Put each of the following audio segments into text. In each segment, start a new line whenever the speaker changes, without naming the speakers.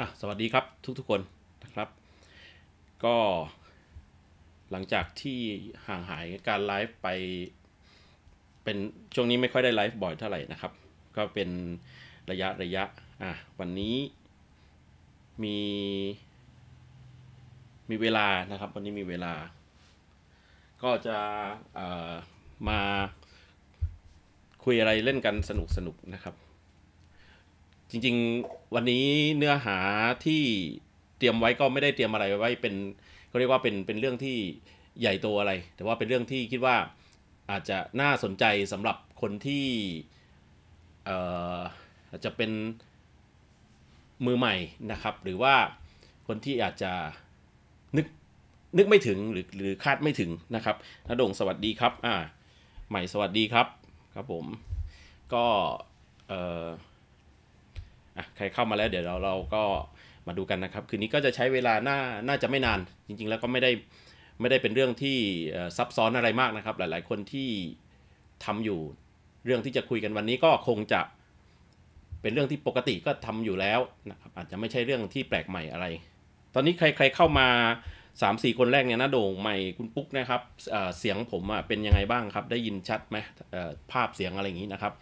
อ่ะสวัสดีครับทุกๆคนนะครับ ก็ หลังจากที่ห่างหายการไลฟ์ไปเป็น ช่วงนี้ไม่ค่อยได้ไลฟ์บ่อยเท่าไหร่นะครับ ก็เป็นระยะระยะอ่ะวันนี้ มี มีเวลานะครับ วันนี้มีเวลา ก็จะมาคุยอะไรเล่นกันสนุกสนุกนะครับจริง ๆวันนี้เนื้อหาที่เตรียมไว้ก็ไม่ได้เตรียมอะไรไว้ เป็นเขาเรียกว่าเป็นเป็นเรื่องที่ใหญ่โตอะไร แต่ว่าเป็นเรื่องที่คิดว่าอาจจะน่าสนใจสำหรับคนที่อาจจะเป็นมือใหม่นะครับ หรือว่าคนที่อาจจะนึกนึกไม่ถึงหรือหรือคาดไม่ถึงนะครับนาดงสวัสดีครับ อ่า ใหม่สวัสดีครับครับผมก็เอ่อใครเข้ามาแล้วเดี๋ยวเราเราก็มาดูกันนะครับ คืนนี้ก็จะใช้เวลาน่าน่าจะไม่นานจริงๆ แล้วก็ไม่ได้ไม่ได้เป็นเรื่องที่ซับซ้อนอะไรมากนะครับ หลายๆคนที่ทำอยู่เรื่องที่จะคุยกันวันนี้ก็คงจะเป็นเรื่องที่ปกติก็ทำอยู่แล้วนะครับอาจจะไม่ใช่เรื่องที่แปลกใหม่อะไร ตอนนี้ใครๆเข้ามาสามสี่คนแรกเนี่ยนะโด่งใหม่คุณปุ๊กนะครับเสียงผมเป็นยังไงบ้างครับได้ยินชัดไหมภาพเสียงอะไรอย่างนี้นะครับ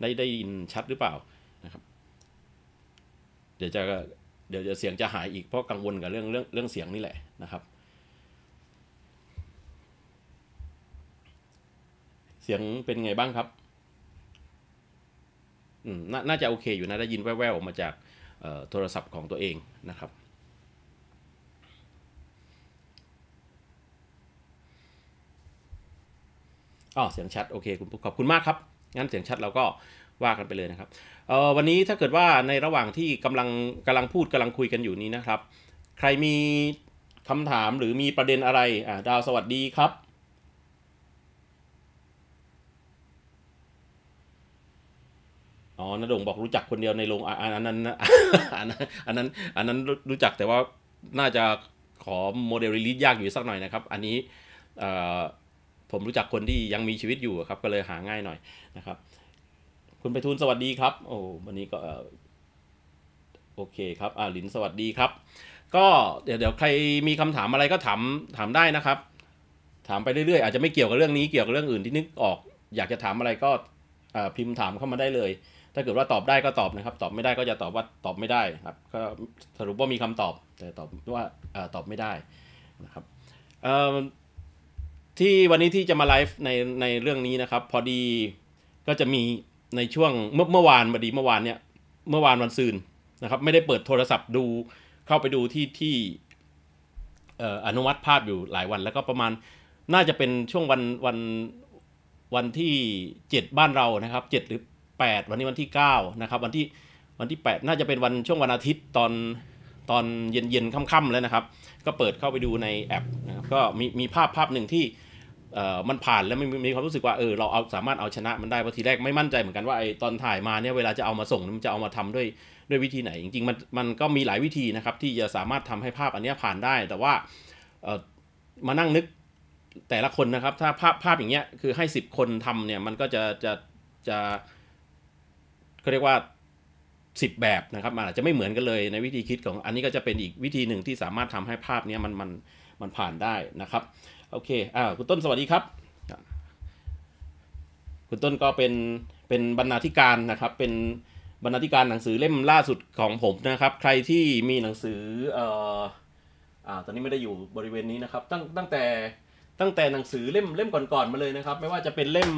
ได้ได้ยินชัดหรือเปล่าเดี๋ยวจะเดี๋ยวจะเสียงจะหายอีกเพราะกังวลกับเรื่องเรื่องเรื่องเสียงนี่แหละนะครับ เสียงเป็นไงบ้างครับอืมนน่าจะโอเคอยู่นะ ได้ยินแว่วๆออกมาจากโทรศัพท์ของตัวเองนะครับอ๋อเสียงชัดโอเคคุณขอบคุณมากครับ งั้นเสียงชัดเราก็ว่ากันไปเลยนะครับวันนี้ถ้าเกิดว่าในระหว่างที่กำลังกำลังพูดกำลังคุยกันอยู่นี้นะครับ ใครมีคำถามหรือมีประเด็นอะไรอ่าดาวสวัสดีครับอ๋อนดงบอกรู้จักคนเดียวในโรงอันนั้นอันนั้นอันนั้นอันนั้นรู้จักแต่ว่าน่าจะขอโมเดลรีลิสยากอยู่สักหน่อยนะครับ อันนี้ผมรู้จักคนที่ยังมีชีวิตอยู่ครับ ก็เลยหาง่ายหน่อยนะครับคุณไปทูลสวัสดีครับ โอ้ วันนี้ก็โอเคครับ อ่าลินสวัสดีครับ ก็เดี๋ยวเดี๋ยวใครมีคำถามอะไรก็ถาม ถามได้นะครับ ถามไปเรื่อยๆ อาจจะไม่เกี่ยวกับเรื่องนี้เกี่ยวกับเรื่องอื่นที่นึกออก อยากจะถามอะไรก็พิมพ์ถามเข้ามาได้เลย ถ้าเกิดว่าตอบได้ก็ตอบนะครับ ตอบไม่ได้ก็จะตอบว่าตอบไม่ได้ครับ ก็สรุปว่ามีคำตอบ แต่ตอบว่าตอบไม่ได้นะครับ ที่วันนี้ที่จะมาไลฟ์ในในเรื่องนี้นะครับ พอดีก็จะมีในช่วงเมื่อเมื่อวานบดีเมื่อวานเนี่ยเมื่อวานวันซืนนะครับไม่ได้เปิดโทรศัพท์ดูเข้าไปดูที่ที่อนุมัติภาพอยู่หลายวัน แล้วก็ประมาณน่าจะเป็นช่วงวันวันวันที่เจ็ดบ้านเรานะครับเจ็ดหรือแปดวันนี้วันที่เก้านะครับวันที่วันที่แปดน่าจะเป็นวันช่วงวันอาทิตย์ตอนตอนเย็นเย็นค่ำๆแล้วนะครับ ก็เปิดเข้าไปดูในแอปนะครับก็มีมีภาพภาพหนึ่งที่มันผ่านแล้วมันมีความรู้สึกว่าเออเราเอาสามารถเอาชนะมันได้เพราะทีแรกไม่มั่นใจเหมือนกันว่าไอตอนถ่ายมาเนี่ยเวลาจะเอามาส่งมันจะเอามาทำด้วยด้วยวิธีไหนจริงๆมันมันก็มีหลายวิธีนะครับ ที่จะสามารถทำให้ภาพอันนี้ผ่านได้แต่ว่ามานั่งนึกแต่ละคนนะครับ ถ้าภาพภาพอย่างเงี้ยคือให้ 10 คนทำเนี่ยมันก็จะจะจะเขาเรียกว่า 10 แบบนะครับมันอาจจะไม่เหมือนกันเลยในวิธีคิดของอันนี้ก็จะเป็นอีกวิธีหนึ่งที่สามารถทำให้ภาพนี้มันมันมันผ่านได้นะครับโอเค อ่า คุณต้นสวัสดีครับ คุณต้นก็เป็น เป็นบรรณาธิการนะครับ เป็นบรรณาธิการหนังสือเล่มล่าสุดของผมนะครับ ใครที่มีหนังสือเอ่ออ่า ตอนนี้ไม่ได้อยู่บริเวณนี้นะครับ ตั้ง ตั้งแต่ ตั้งแต่หนังสือเล่ม เล่มก่อนๆมาเลยนะครับ ไม่ว่าจะเป็นเล่ม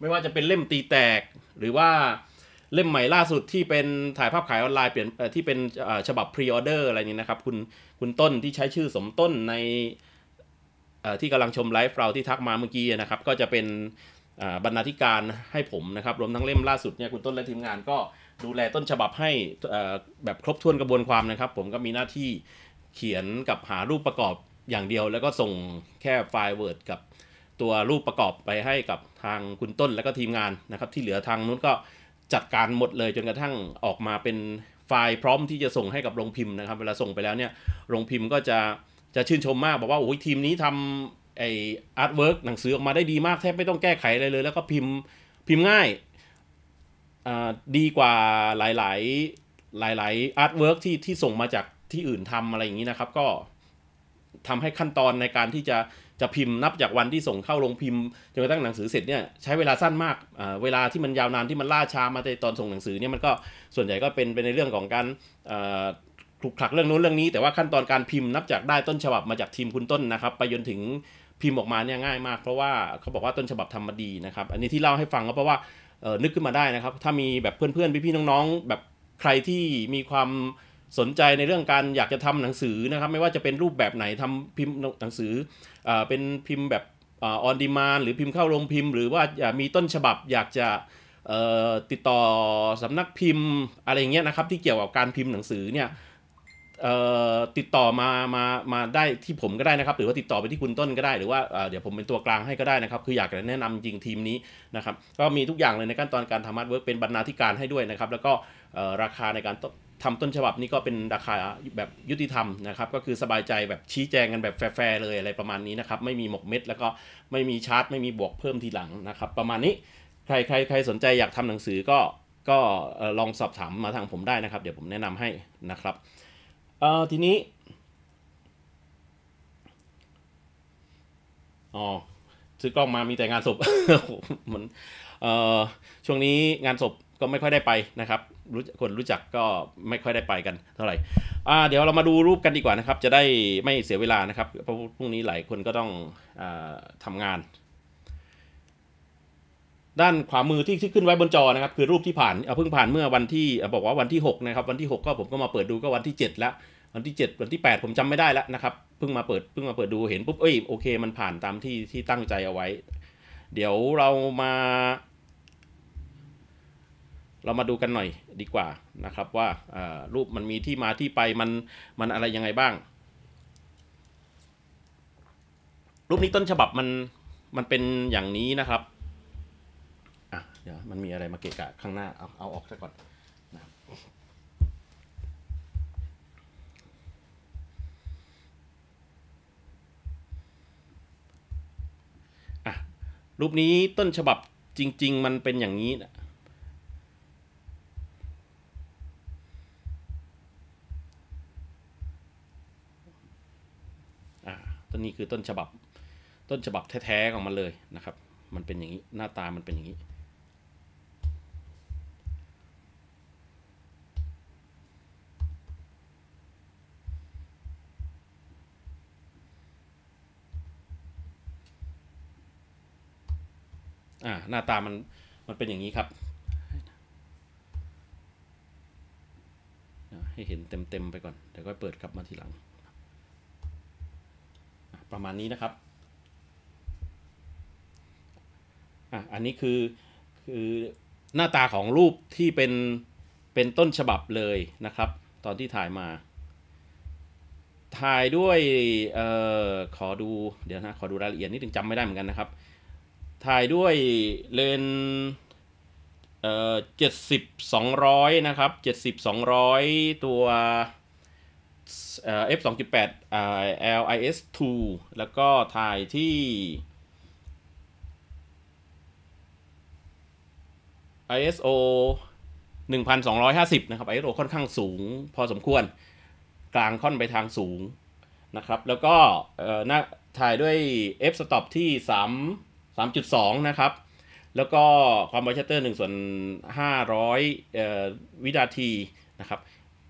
ไม่ว่าจะเป็นเล่มตีแตก หรือว่า เล่มใหม่ล่าสุดที่เป็นถ่ายภาพขายออนไลน์เปลี่ยน ที่เป็นฉบับพรีออเดอร์อะไรนี้นะครับ คุณ คุณต้นที่ใช้ชื่อสมต้นในที่กำลังชมไลฟ์เราที่ทักมาเมื่อกี้นะครับก็จะเป็นบรรณาธิการให้ผมนะครับรวมทั้งเล่มล่าสุดเนี่ยคุณต้นและทีมงาน ก็ดูแลต้นฉบับให้แบบครบถ้วนกระบวนความนะครับ ผมก็มีหน้าที่เขียนกับหารูปประกอบอย่างเดียว แล้วก็ส่งแค่ไฟล์ Word กับ ตัวรูปประกอบไปให้กับทางคุณต้นและก็ทีมงานนะครับ ที่เหลือทางนู้นก็จัดการหมดเลย จนกระทั่งออกมาเป็นไฟล์พร้อมที่จะส่งให้กับโรงพิมพ์นะครับเวลาส่งไปแล้วเนี่ยโรงพิมพ์ก็จะจะชื่นชมมากบอกว่าโอ้ยทีมนี้ทำไออาร์ตเวิร์กหนังสือออกมาได้ดีมากแทบไม่ต้องแก้ไขอะไรเลย แล้วก็พิมพ์พิมพ์ง่ายดีกว่าหลาย ๆหลายๆอาร์ตเวิร์กที่ที่ส่งมาจากที่อื่นทำอะไรอย่างนี้นะครับก็ทำให้ขั้นตอนในการที่จะจะพิมพ์นับจากวันที่ส่งเข้าลงพิมพ์จนกระทั่งหนังสือเสร็จเนี่ยใช้เวลาสั้นมากเวลาที่มันยาวนานที่มันล่าช้ามาในตอนส่งหนังสือเนี่ยมันก็ส่วนใหญ่ก็เป็นเป็นในเรื่องของการคลุกคลักเรื่องนู้นเรื่องนี้แต่ว่าขั้นตอนการพิมพ์นับจากได้ต้นฉบับมาจากทีมคุณต้นนะครับไปจนถึงพิมพ์ออกมาเนี่ยง่ายมาก เพราะว่าเขาบอกว่าต้นฉบับทำมาดีนะครับอันนี้ที่เล่าให้ฟังก็เพราะว่านึกขึ้นมาได้นะครับถ้ามีแบบเพื่อนๆพี่ๆน้องๆแบบใครที่มีความสนใจในเรื่องการอยากจะทำหนังสือนะครับไม่ว่าจะเป็นรูปแบบไหนทำพิมพ์หนังสือเป็นพิมพ์แบบออนดีมานหรือพิมพ์เข้าโรงพิมพ์ หรือว่ามีต้นฉบับอยากจะติดต่อสำนักพิมพ์อะไรเงี้ยนะครับที่เกี่ยวกับการพิมพ์หนังสือเนี่ยติดต่อมามามาได้ที่ผมก็ได้นะครับหรือว่าติดต่อไปที่คุณต้นก็ได้ หรือว่าเดี๋ยวผมเป็นตัวกลางให้ก็ได้นะครับ คืออยากจะแนะนำจริงทีมนี้นะครับก็มีทุกอย่างเลยในขั้นตอนการทำมาร์ดเวิร์กเป็นบรรณาธิการให้ด้วยนะครับแล้วก็ราคาในการทำต้นฉบับนี้ก็เป็นราคาแบบยุติธรรมนะครับก็คือสบายใจแบบชี้แจงกันแบบแฟร์เลยอะไรประมาณนี้นะครับไม่มีหมกเม็ด แล้วก็ไม่มีชาร์จไม่มีบวกเพิ่มทีหลังนะครับประมาณนี้ใครใครใครสนใจอยากทำหนังสือก็ก็ลองสอบถามมาทางผมได้นะครับ เดี๋ยวผมแนะนำให้นะครับเออทีนี้อ๋อซื้อกล้องมามีแต่งานศพมันเออช่วงนี้งานศพก็ไม่ค่อยได้ไปนะครับรู้คนรู้จักก็ไม่ค่อยได้ไปกันเท่าไหร่อ่าเดี๋ยวเรามาดูรูปกันดีกว่านะครับ จะได้ไม่เสียเวลานะครับ เพราะพรุ่งนี้หลายคนก็ต้องอทำงานด้านขวามือที่ที่ขึ้นไว้บนจอนะครับ คือรูปที่ผ่านเพิ่งผ่านเมื่อวันที่บอกว่าวันที่ 6 นะครับวันที่ 6 ก็ผมก็มาเปิดดูก็วันที่ 7 แล้ววันที่7วันที่ 8 ผมจำไม่ได้แล้วนะครับเพิ่งมาเปิดเพิ่งมาเปิดดูเห็นปุ๊บเอ้ยโอเค มันผ่านตามที่ที่ตั้งใจเอาไว้ เดี๋ยวเรามา เรามาดูกันหน่อยดีกว่านะครับ ว่ารูปมันมีที่มาที่ไปมันมันอะไรยังไงบ้าง รูปนี้ต้นฉบับมันมันเป็นอย่างนี้นะครับี๋ยวมันมีอะไรมาเกะกะ ข้างหน้าเอาเอาออกซะก่อนนะรรูปนี้ต้นฉบับจริง ๆ มันเป็นอย่างนี้นะต้นนี้คือต้นฉบับ ต้นฉบับแท้ๆของมันเลยนะครับ มันเป็นอย่างนี้หน้าตามันเป็นอย่างนี้่าหน้าตามันมันเป็นอย่างนี้ครับ ให้เห็นเต็มๆไปก่อน เดี๋ยวก็เปิดกลับมาทีหลัง ประมาณนี้นะครับอ่ะอันนี้คือคือหน้าตาของรูปที่เป็น เป็นต้นฉบับเลยนะครับ ตอนที่ถ่ายมา ถ่ายด้วยเอ่อขอดูเดี๋ยวนะขอดูรายละเอียดนิดนึงจำไม่ได้เหมือนกันนะครับถ่ายด้วยเลน เอ่อเจ็ดสิบสองร้อยนะครับเจ็ดสิบสองร้อยตัว เอฟ f สองจุดแปดอ่า lis 2แล้วก็ถ่ายที่ ISO 1250 นะครับ ISO ค่อนข้างสูง พอสมควร กลางค่อนไปทางสูง นะครับ แล้วก็ถ่ายด้วย f stop ที่ 3 3.2 นะครับ แล้วก็ความไวชัตเตอร์1ส่วน500 วินาทีนะครับ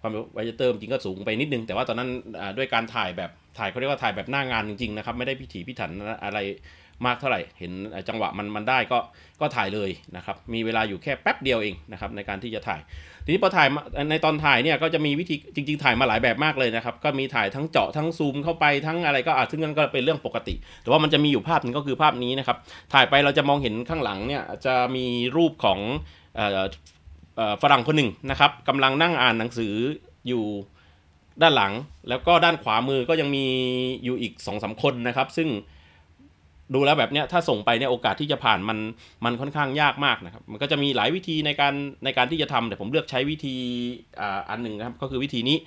ความไวชัตเตอร์จริงก็สูงไปนิดนึง แต่ว่าตอนนั้นด้วยการถ่ายแบบถ่ายเขาเรียกว่าถ่ายแบบหน้างานจริง ๆ นะครับ ไม่ได้พิถีพิถันอะไรมากเท่าไหร่เห็นจังหวะมันมันได้ก็ก็ถ่ายเลยนะครับมีเวลาอยู่แค่แป๊บเดียวเองนะครับในการที่จะถ่าย ทีนี้พอถ่ายในตอนถ่ายเนี่ยก็จะมีวิธีจริง ๆ ถ่ายมาหลายแบบมากเลยนะครับก็มีถ่ายทั้งเจาะทั้งซูมเข้าไปทั้งอะไรก็อาจซึ่งนั่นก็เป็นเรื่องปกติแต่ว่ามันจะมีอยู่ภาพนึงก็คือภาพนี้นะครับถ่ายไปเราจะมองเห็นข้างหลังเนี่ยจะมีรูปของฝรั่งคนหนึ่งนะครับกำลังนั่งอ่านหนังสืออยู่ด้านหลัง แล้วก็ด้านขวามือก็ยังมีอยู่อีก2อสคนนะครับซึ่งดูแล้วแบบเนี้ยถ้าส่งไปเนี่ยโอกาสที่จะผ่านมันมันค่อนข้างยากมากนะครับ มันก็จะมีหลายวิธีในการในการที่จะทำแต่ผมเลือกใช้วิธีอ่าอันหนึ่งครับก็คือวิธีนี้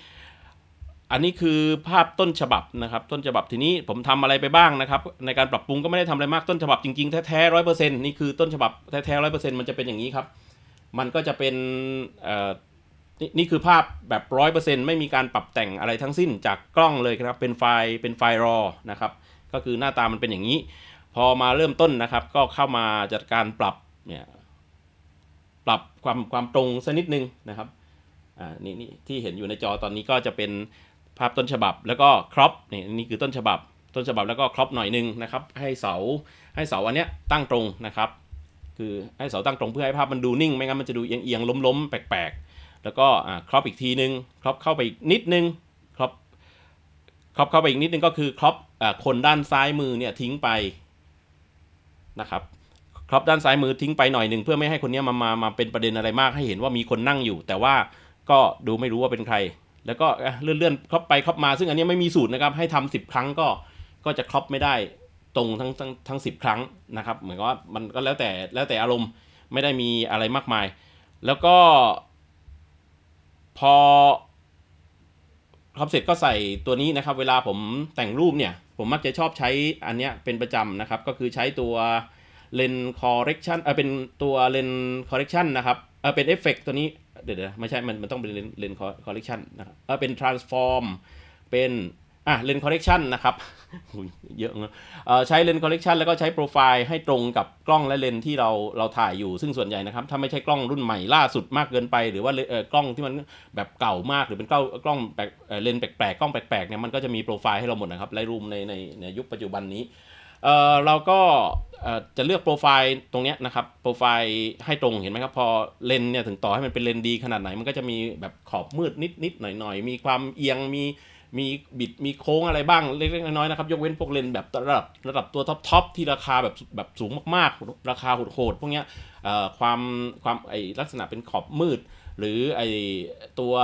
อันนี้คือภาพต้นฉบับนะครับต้นฉบับทีนี้ผมทำอะไรไปบ้างนะครับในการปรับปรุงก็ไม่ได้ทำอะไรมากต้นฉบับจริงๆแท้ร้อยเปอร์เซ็นต์นี่คือต้นฉบับแท้ร้อยเปอร์เซ็นต์มันจะเป็นอย่างนี้ครับมันก็จะเป็นอ่อนี่คือภาพแบบร้อยเปอร์เซ็นต์ไม่มีการปรับแต่งอะไรทั้งสิ้นจากกล้องเลยครับเป็นไฟล์เป็นไฟล์รอนะครับก็คือหน้าตามันเป็นอย่างนี้พอมาเริ่มต้นนะครับก็เข้ามาจัดการปรับเนี่ยปรับความความตรงสักนิดนึงนะครับ อ่า นี่นี่ที่เห็นอยู่ในจอตอนนี้ก็จะเป็นภาพต้นฉบับแล้วก็ครอปนี่นี่คือต้นฉบับต้นฉบับแล้วก็ครอปหน่อยนึงนะครับให้เสาให้เสาอันเนี้ยตั้งตรงนะครับ คือให้เสาตั้งตรงเพื่อให้ภาพมันดูนิ่ง ไม่งั้นมันจะดูเอียงเอียงล้มล้มแปลกๆ แล้วก็ครอปอีกทีนึง ครอปเข้าไปอีกนิดนึง ครอปครอปเข้าไปอีกนิดนึงก็คือครอปคนด้านซ้ายมือเนี่ยทิ้งไปนะครับครับด้านซ้ายมือทิ้งไปหน่อยหนึ่งเพื่อไม่ให้คนนี้มามามาเป็นประเด็นอะไรมากให้เห็นว่ามีคนนั่งอยู่ แต่ว่าก็ดูไม่รู้ว่าเป็นใคร แล้วก็เลื่อนเลื่อนครอบไปครอบมาซึ่งอันนี้ไม่มีสูตรนะครับ ให้ทำ10 ครั้งก็ ก็จะครอบไม่ได้ตรงทั้งทั้งทั้งสิครั้งนะครับ เหมือนกับว่ามันก็แล้วแต่แล้วแต่อารมณ์ไม่ได้มีอะไรมากมาย แล้วก็ พอ ครอบเสร็จก็ใส่ตัวนี้นะครับ เวลาผมแต่งรูปเนี่ยผมมักจะชอบใช้อันเนี้ยเป็นประจำนะครับ ก็คือใช้ตัวเลนคอร์เรคชันเออเป็นตัวเลนคอร์เรคชันนะครับเออเป็นเอฟเฟกตัวนี้ เดี๋ยวไม่ใช่มันมันต้องเป็นเลนคอร์เรคชันนะครับเออเป็นทรานส์ฟอร์มเป็นอ่ะเลนคอเลกชันนะครับเยอะนะใช้เลนคอเลกชันแล้วก็ใช้โปรไฟล์ให้ตรงกับกล้องและเลนที่เราเราถ่ายอยู่ซึ่งส่วนใหญ่นะครับถ้าไม่ใช่กล้องรุ่นใหม่ล่าสุดมากเกินไป หรือว่ากล้องที่มันแบบเก่ามาก หรือเป็นกล้องกล้องแปลกเลนแปลกๆกล้องแปลกๆเนี่ยมันก็จะมีโปรไฟล์ให้เราหมดนะครับไลรูมในในในยุคปัจจุบันนี้เอ่อเราก็จะเลือกโปรไฟล์ตรงนี้นะครับโปรไฟล์ให้ตรงเห็นไหมครับพอเลนเนี่ยถึงต่อให้มันเป็นเลนดีขนาดไหนมันก็จะมีแบบขอบมืดนิดๆหน่อยๆมีความเอียงมีมีบิดมีโค้งอะไรบ้างเล็กๆน้อยๆนะครับ ยกเว้นพวกเลนแบบระดับระดับตัวท็อปๆที่ราคาแบบแบบสูงมากๆ ราคาโหดๆพวกเนี้ยความความไอลักษณะเป็นขอบมืด หรือไอตัว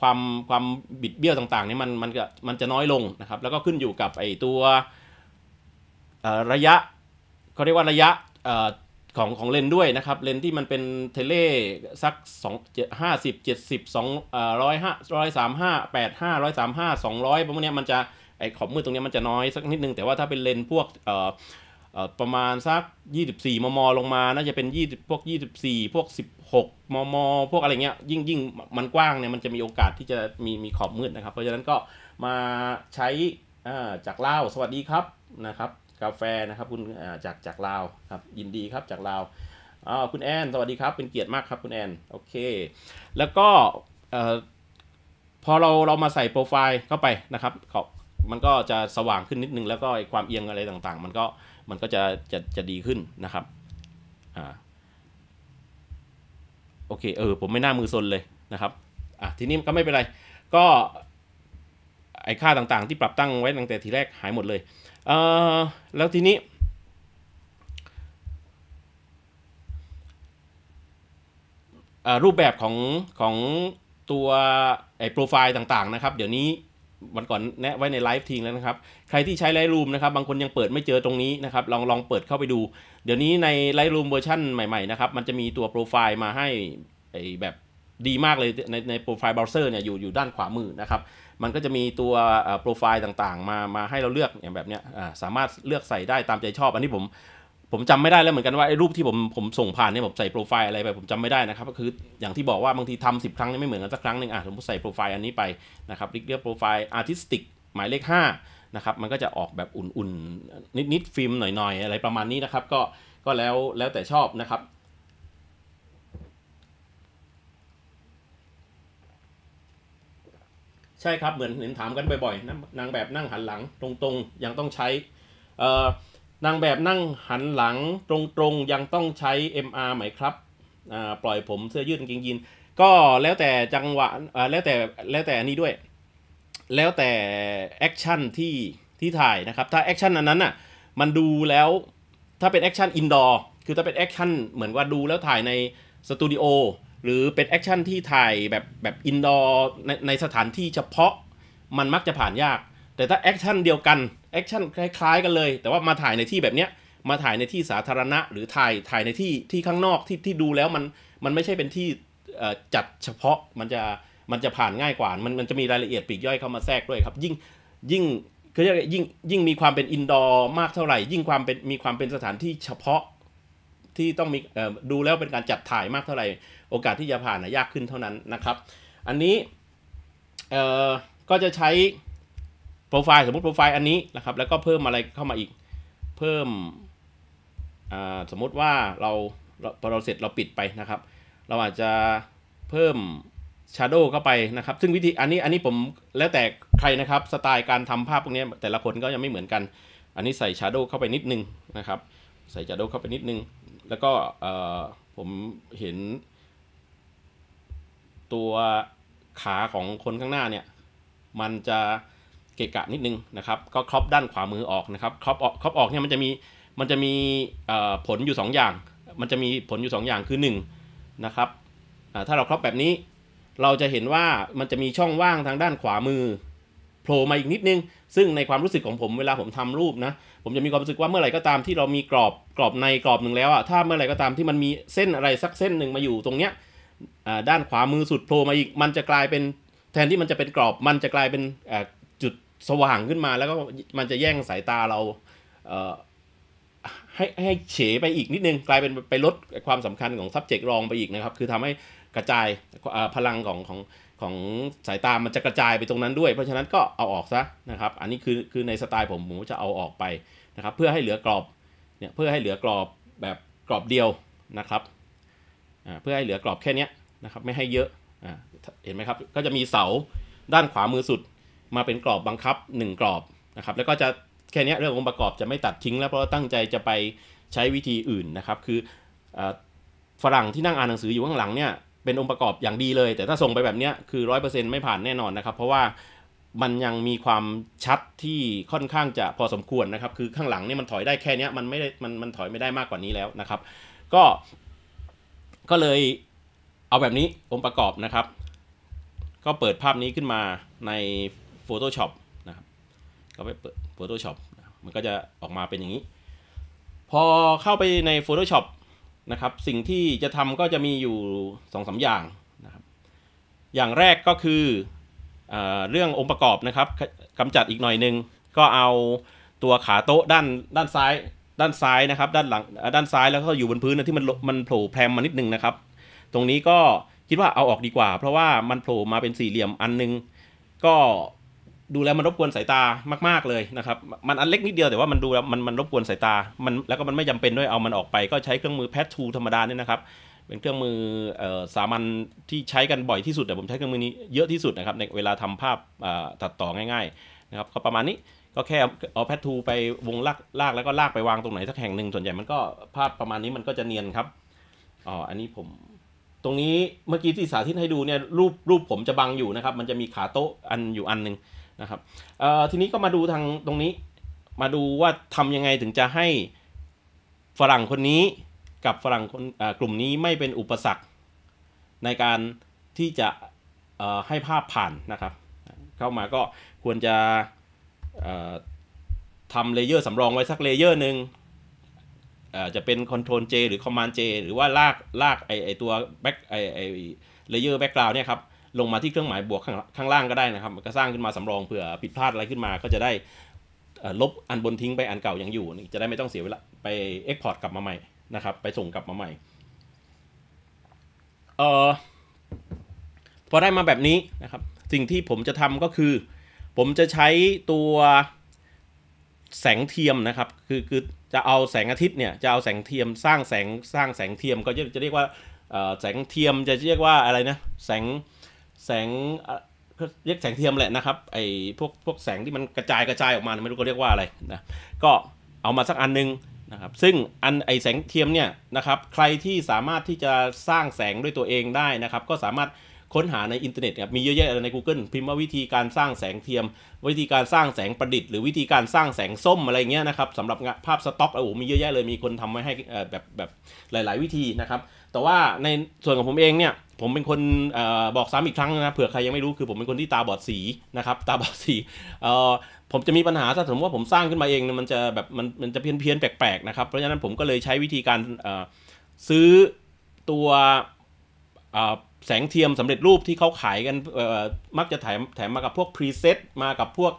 ความความบิดเบี้ยวต่างๆนี่มันมันมันจะน้อยลงนะครับ แล้วก็ขึ้นอยู่กับไอตัวระยะเขาเรียกว่าระยะของของเลนด้วยนะครับ เลนที่มันเป็นเทเลสักสองเจ็ดห้าสิบเจ็ดสิบสองร้อยห้าร้อยสามห้าแปดห้าร้อยสามห้าสองร้อยพวกนี้มันจะไอขอบมืดตรงนี้มันจะน้อยสักนิดนึง แต่ว่าถ้าเป็นเลนพวกเอ่อประมาณสัก 24 มมลงมา น่าจะเป็น20พวก 24 พวก16มมพวกอะไรเงี้ยยิ่งยิ่ง มันกว้างเนี่ยมันจะมีโอกาสที่จะมีมีขอบมืดนะครับ เพราะฉะนั้นก็มาใช้จากเล่าสวัสดีครับนะครับกาแฟนะครับ คุณจากจากลาวครับยินดีครับจากลาวอ๋อคุณแอนสวัสดีครับ เป็นเกียรติมากครับคุณแอนโอเคแล้วก็พอเราเรามาใส่โปรไฟล์เข้าไปนะครับมันก็จะสว่างขึ้นนิดนึงแล้วก็ไอความเอียงอะไรต่างๆมันก็มันก็จะจะจะดีขึ้นนะครับอ่าโอเคเออผมไม่น่ามือซนเลยนะครับอ่ะทีนี้ก็ไม่เป็นไร ก็ไอค่าต่างๆ ที่ปรับตั้งไว้ตั้งแต่ทีแรกหายหมดเลยแล้วทีนี้ รูปแบบของของตัวไอ้โปรไฟล์ต่างๆนะครับ เดี๋ยวนี้วันก่อนแนะไว้ในไลฟ์ทิ้งแล้วนะครับ ใครที่ใช้ไลท์รูมนะครับบางคนยังเปิดไม่เจอตรงนี้นะครับ ลองลองเปิดเข้าไปดู เดี๋ยวนี้ในไลท์รูมเวอร์ชั่นใหม่ๆนะครับ มันจะมีตัวโปรไฟล์มาให้ไอ้แบบดีมากเลยในในโปรไฟล์เบราว์เซอร์เนี่ยอยู่อยู่ด้านขวามือนะครับ มันก็จะมีตัวโปรไฟล์ต่างๆ มามาให้เราเลือกอย่างแบบเนี้ยสามารถเลือกใส่ได้ตามใจชอบ อันนี้ผมผมจำไม่ได้แล้วเหมือนกันว่าไอ้รูปที่ผมผมส่งผ่านเนี่ยผมใส่โปรไฟล์อะไรไปผมจำไม่ได้นะครับก็คืออย่างที่บอกว่าบางทีทำสิบครั้งเนี่ยไม่เหมือนกันสักครั้งหนึ่งอ่ะผมใส่โปรไฟล์อันนี้ไปนะครับเรียกโปรไฟล์อาร์ติสติกหมายเลข5นะครับมันก็จะออกแบบอุ่นๆนิดๆฟิล์มหน่อยๆ อะไรประมาณนี้นะครับ ก็ก็แล้วแล้วแต่ชอบนะครับใช่ครับเหมือนเห็นถามกันบ่อยๆนางแบบนั่งหันหลังตรงๆยังต้องใช้ นางแบบนั่งหันหลังตรงๆยังต้องใช้ MR ไหมครับปล่อยผมเสื้อยืดกางเกงยีนก็แล้วแต่จังหวะแล้วแต่แล้วแต่อันนี้ด้วย แล้วแต่แอคชั่นที่ที่ถ่ายนะครับ ถ้าแอคชั่นอันนั้นอ่ะมันดูแล้วถ้าเป็นแอคชั่นอินดอร์คือถ้าเป็นแอคชั่นเหมือนว่าดูแล้วถ่ายในสตูดิโอหรือเป็นแอคชั่นที่ถ่ายแบบแบบอินดอร์ในในสถานที่เฉพาะ มันมักจะผ่านยาก แต่ถ้าแอคชั่นเดียวกันแอคชั่นคล้าย ๆกันเลย แต่ว่ามาถ่ายในที่แบบเนี้ยมาถ่ายในที่สาธารณะหรือถ่ายถ่ายในที่ที่ข้างนอกที่ที่ดูแล้วมันมันไม่ใช่เป็นที่จัดเฉพาะมันจะมันจะผ่านง่ายกว่ามันมันจะมีรายละเอียดปีกย่อยเข้ามาแทรกด้วยครับยิ่งยิ่งคือยิ่งยิ่งมีความเป็นอินดอร์มากเท่าไหร่ ยิ่งความเป็นมีความเป็นสถานที่เฉพาะที่ต้องมีดูแล้วเป็นการจัดถ่ายมากเท่าไหร่โอกาสที่จะผ่านนะยากขึ้นเท่านั้นนะครับ อันนี้ก็จะใช้โปรไฟล์สมมติโปรไฟล์อันนี้นะครับ แล้วก็เพิ่มอะไรเข้ามาอีกเพิ่ม สมมติว่าเราพอเราเสร็จเราปิดไปนะครับ เราอาจจะเพิ่ม Shadow เข้าไปนะครับ ซึ่งวิธี อันนี้อันนี้ผมแล้วแต่ใครนะครับสไตล์การทำภาพพวกนี้แต่ละคนก็ยังไม่เหมือนกัน อันนี้ใส่ Shadow เข้าไปนิดนึงนะครับใส่ Shadow เข้าไปนิดนึงแล้วก็ผมเห็นตัวขาของคนข้างหน้าเนี่ยมันจะเกะกะนิดนึงนะครับ ก็ครอปด้านขวามือออกนะครับ ครอปออกครอปออกเนี่ยมันจะมีมันจะมีผลอยู่ 2 อย่าง มันจะมีผลอยู่ 2 อย่างคือ1นะครับถ้าเราครอปแบบนี้ เราจะเห็นว่ามันจะมีช่องว่างทางด้านขวามือโผล่มาอีกนิดนึงซึ่งในความรู้สึกของผมเวลาผมทำรูปนะ ผมจะมีความรู้สึกว่าเมื่อไหร่ก็ตามที่เรามีกรอบกรอบในกรอบหนึ่งแล้วอะถ้าเมื่อไหร่ก็ตามที่มันมีเส้นอะไรสักเส้นหนึ่งมาอยู่ ตรงเนี้ยด้านขวามือสุดโผล่มาอีก มันจะกลายเป็นแทนที่มันจะเป็นกรอบ มันจะกลายเป็นจุดสว่างขึ้นมา แล้วก็มันจะแย่งสายตาเราให้ให้เฉไปอีกนิดนึงกลายเป็นไปลดความสำคัญของ subject รองไปอีกนะครับ คือทำให้กระจายพลังของของของสายตามันจะกระจายไปตรงนั้นด้วย เพราะฉะนั้นก็เอาออกซะนะครับอันนี้คือคือในสไตล์ผมผมจะเอาออกไปนะครับเพื่อให้เหลือกรอบเนี่ยเพื่อให้เหลือกรอบแบบกรอบเดียวนะครับเพื่อให้เหลือกรอบแค่นี้นะครับไม่ให้เยอะอเห็นไหมครับก็จะมีเสาด้านขวามือสุด มาเป็นกรอบบังคับ 1 กรอบนะครับแล้วก็จะแค่นี้เรื่ององค์ประกอบจะไม่ตัดทิ้ง แล้วเพราะตั้งใจจะไปใช้วิธีอื่นนะครับคือฝรั่งที่นั่งอ่านหนังสืออยู่ข้างหลังเนี่ยเป็นองค์ประกอบอย่างดีเลย แต่ถ้าส่งไปแบบนี้คือรร้ออยเเป์ซ็นต์ไม่ผ่านแน่นอนนะครับเพราะว่ามันยังมีความชัดที่ค่อนข้างจะพอสมควรนะครับคือข้างหลังเนี่ยมันถอยได้แค่นี้มันไม่ได้มันมันถอยไม่ได้มากกว่านี้แล้วนะครับ ก็ก็เลยเอาแบบนี้องค์ประกอบนะครับ ก็เปิดภาพนี้ขึ้นมาใน Photoshop นะครับก็ไปเปิด Photoshop มันก็จะออกมาเป็นอย่างนี้ พอเข้าไปใน Photoshop นะครับ สิ่งที่จะทำก็จะมีอยู่สองสาอย่างนะครับอย่างแรกก็คือเอเรื่ององค์ประกอบนะครับกำจัดอีกหน่อยหนึ่งก็เอาตัวขาโต๊ะด้านด้านซ้ายด้านซ้ายนะครับ ด้านหลังด้านซ้ายแล้วก็อยู่บนพื้นนะที่มันมันโผล่แพรมมานิดนึงนะครับ ตรงนี้ก็คิดว่าเอาออกดีกว่า เพราะว่ามันโผล่มาเป็นสี่เหลี่ยมอันนึง ก็ดูแล้วมันรบกวนสายตามาก ๆ เลยนะครับ มันอันเล็กนิดเดียวแต่ว่ามันดูแล้ว มันมันรบกวนสายตามันแล้วก็มันไม่จำเป็นด้วยเอามันออกไปก็ใช้เครื่องมือแพททูธรรมดาเนี่ยนะครับเป็นเครื่องมือสามัญที่ใช้กันบ่อยที่สุดแต่ผมใช้เครื่องมือนี้เยอะที่สุดนะครับในเวลาทำภาพตัดต่อง่ายๆนะครับก็ประมาณนี้ก็แค่เอาแพททูไปวงลากลากแล้วก็ลากไปวางตรงไหนสักแห่งหนึ่ง ส่วนใหญ่มันก็ภาพประมาณนี้มันก็จะเนียนครับอ๋ออันนี้ผมตรงนี้เมื่อกี้ที่สาธิตให้ดูเนี่ยรูปรูปผมจะบังอยู่นะครับมันจะมีขาโต๊ะอันอยู่อันหนึ่งนะครับทีนี้ก็มาดูทางตรงนี้มาดูว่าทำยังไงถึงจะให้ฝรั่งคนนี้กับฝรั่งคนกลุ่มนี้ไม่เป็นอุปสรรค ในการที่จะให้ภาพผ่านนะครับ เข้ามาก็ควรจะทำเลเยอร์สำรองไว้สักเลเยอร์หนึ่งจะเป็น Ctrl J หรือ Command J หรือว่าลากลากไอไอตัวแบ็ k ไอไอเลเยอร์แบ็กกราวน์เนี่ยครับลงมาที่เครื่องหมายบวกข้างข้างล่างก็ได้นะครับก็สร้างขึ้นมาสำรองเผื่อผิดพลาดอะไรขึ้นมาก็จะได้ลบอันบนทิ้งไปอันเก่ายังอยู่จะได้ไม่ต้องเสียเวลาไปเอ็กพอร์ตกลับมาใหม่นะครับไปส่งกลับมาใหม่เออพอได้มาแบบนี้นะครับสิ่งที่ผมจะทำก็คือ ผมจะใช้ตัวแสงเทียมนะครับคือคือจะเอาแสงอาทิตย์เนี่ยจะเอาแสงเทียมสร้างแสงสร้างแสงเทียมก็จะจะเรียกว่าแสงเทียมจะเรียกว่าอะไรนะแสงแสงเรียกแสงเทียมแหละนะครับไอ้พวกพวกแสงที่มันกระจายกระจายออกมาไม่รู้ก็เรียกว่าอะไรนะ ก็เอามาสักอันนึงนะครับซึ่งอันไอ้แสงเทียมเนี่ยนะครับ ใครที่สามารถที่จะสร้างแสงด้วยตัวเองได้นะครับ ก็สามารถค้นหาในอินเทอร์เน็ตครับมีเยอะแยะใน Google พิมพ์ว่าวิธีการสร้างแสงเทียม วิธีการสร้างแสงประดิษฐ์หรือวิธีการสร้างแสงส้มอะไรเงี้ยนะครับสำหรับภาพสต็อกโอ้โหมีเยอะแยะเลยมีคนทำไว้ให้แบบแบบหลาย ๆ วิธีนะครับแต่ว่าในส่วนของผมเองเนี่ย ผมเป็นคนอบอกซ้ำอีกครั้งนะเผื่อใครยังไม่รู้คือผมเป็นคนที่ตาบอดสีนะครับตาบอดสีผมจะมีปัญหา ถ้าสมมติว่าผมสร้างขึ้นมาเองมันจะแบบมันมันจะเพี้ยนเพี้ยนแปลกๆนะครับเพราะฉะนั้นผมก็เลยใช้วิธีการซื้อตัวแสงเทียมสำเร็จรูปที่เขาขายกันมักจะแถมแถมมากับพวกพรีเซตมากับพวก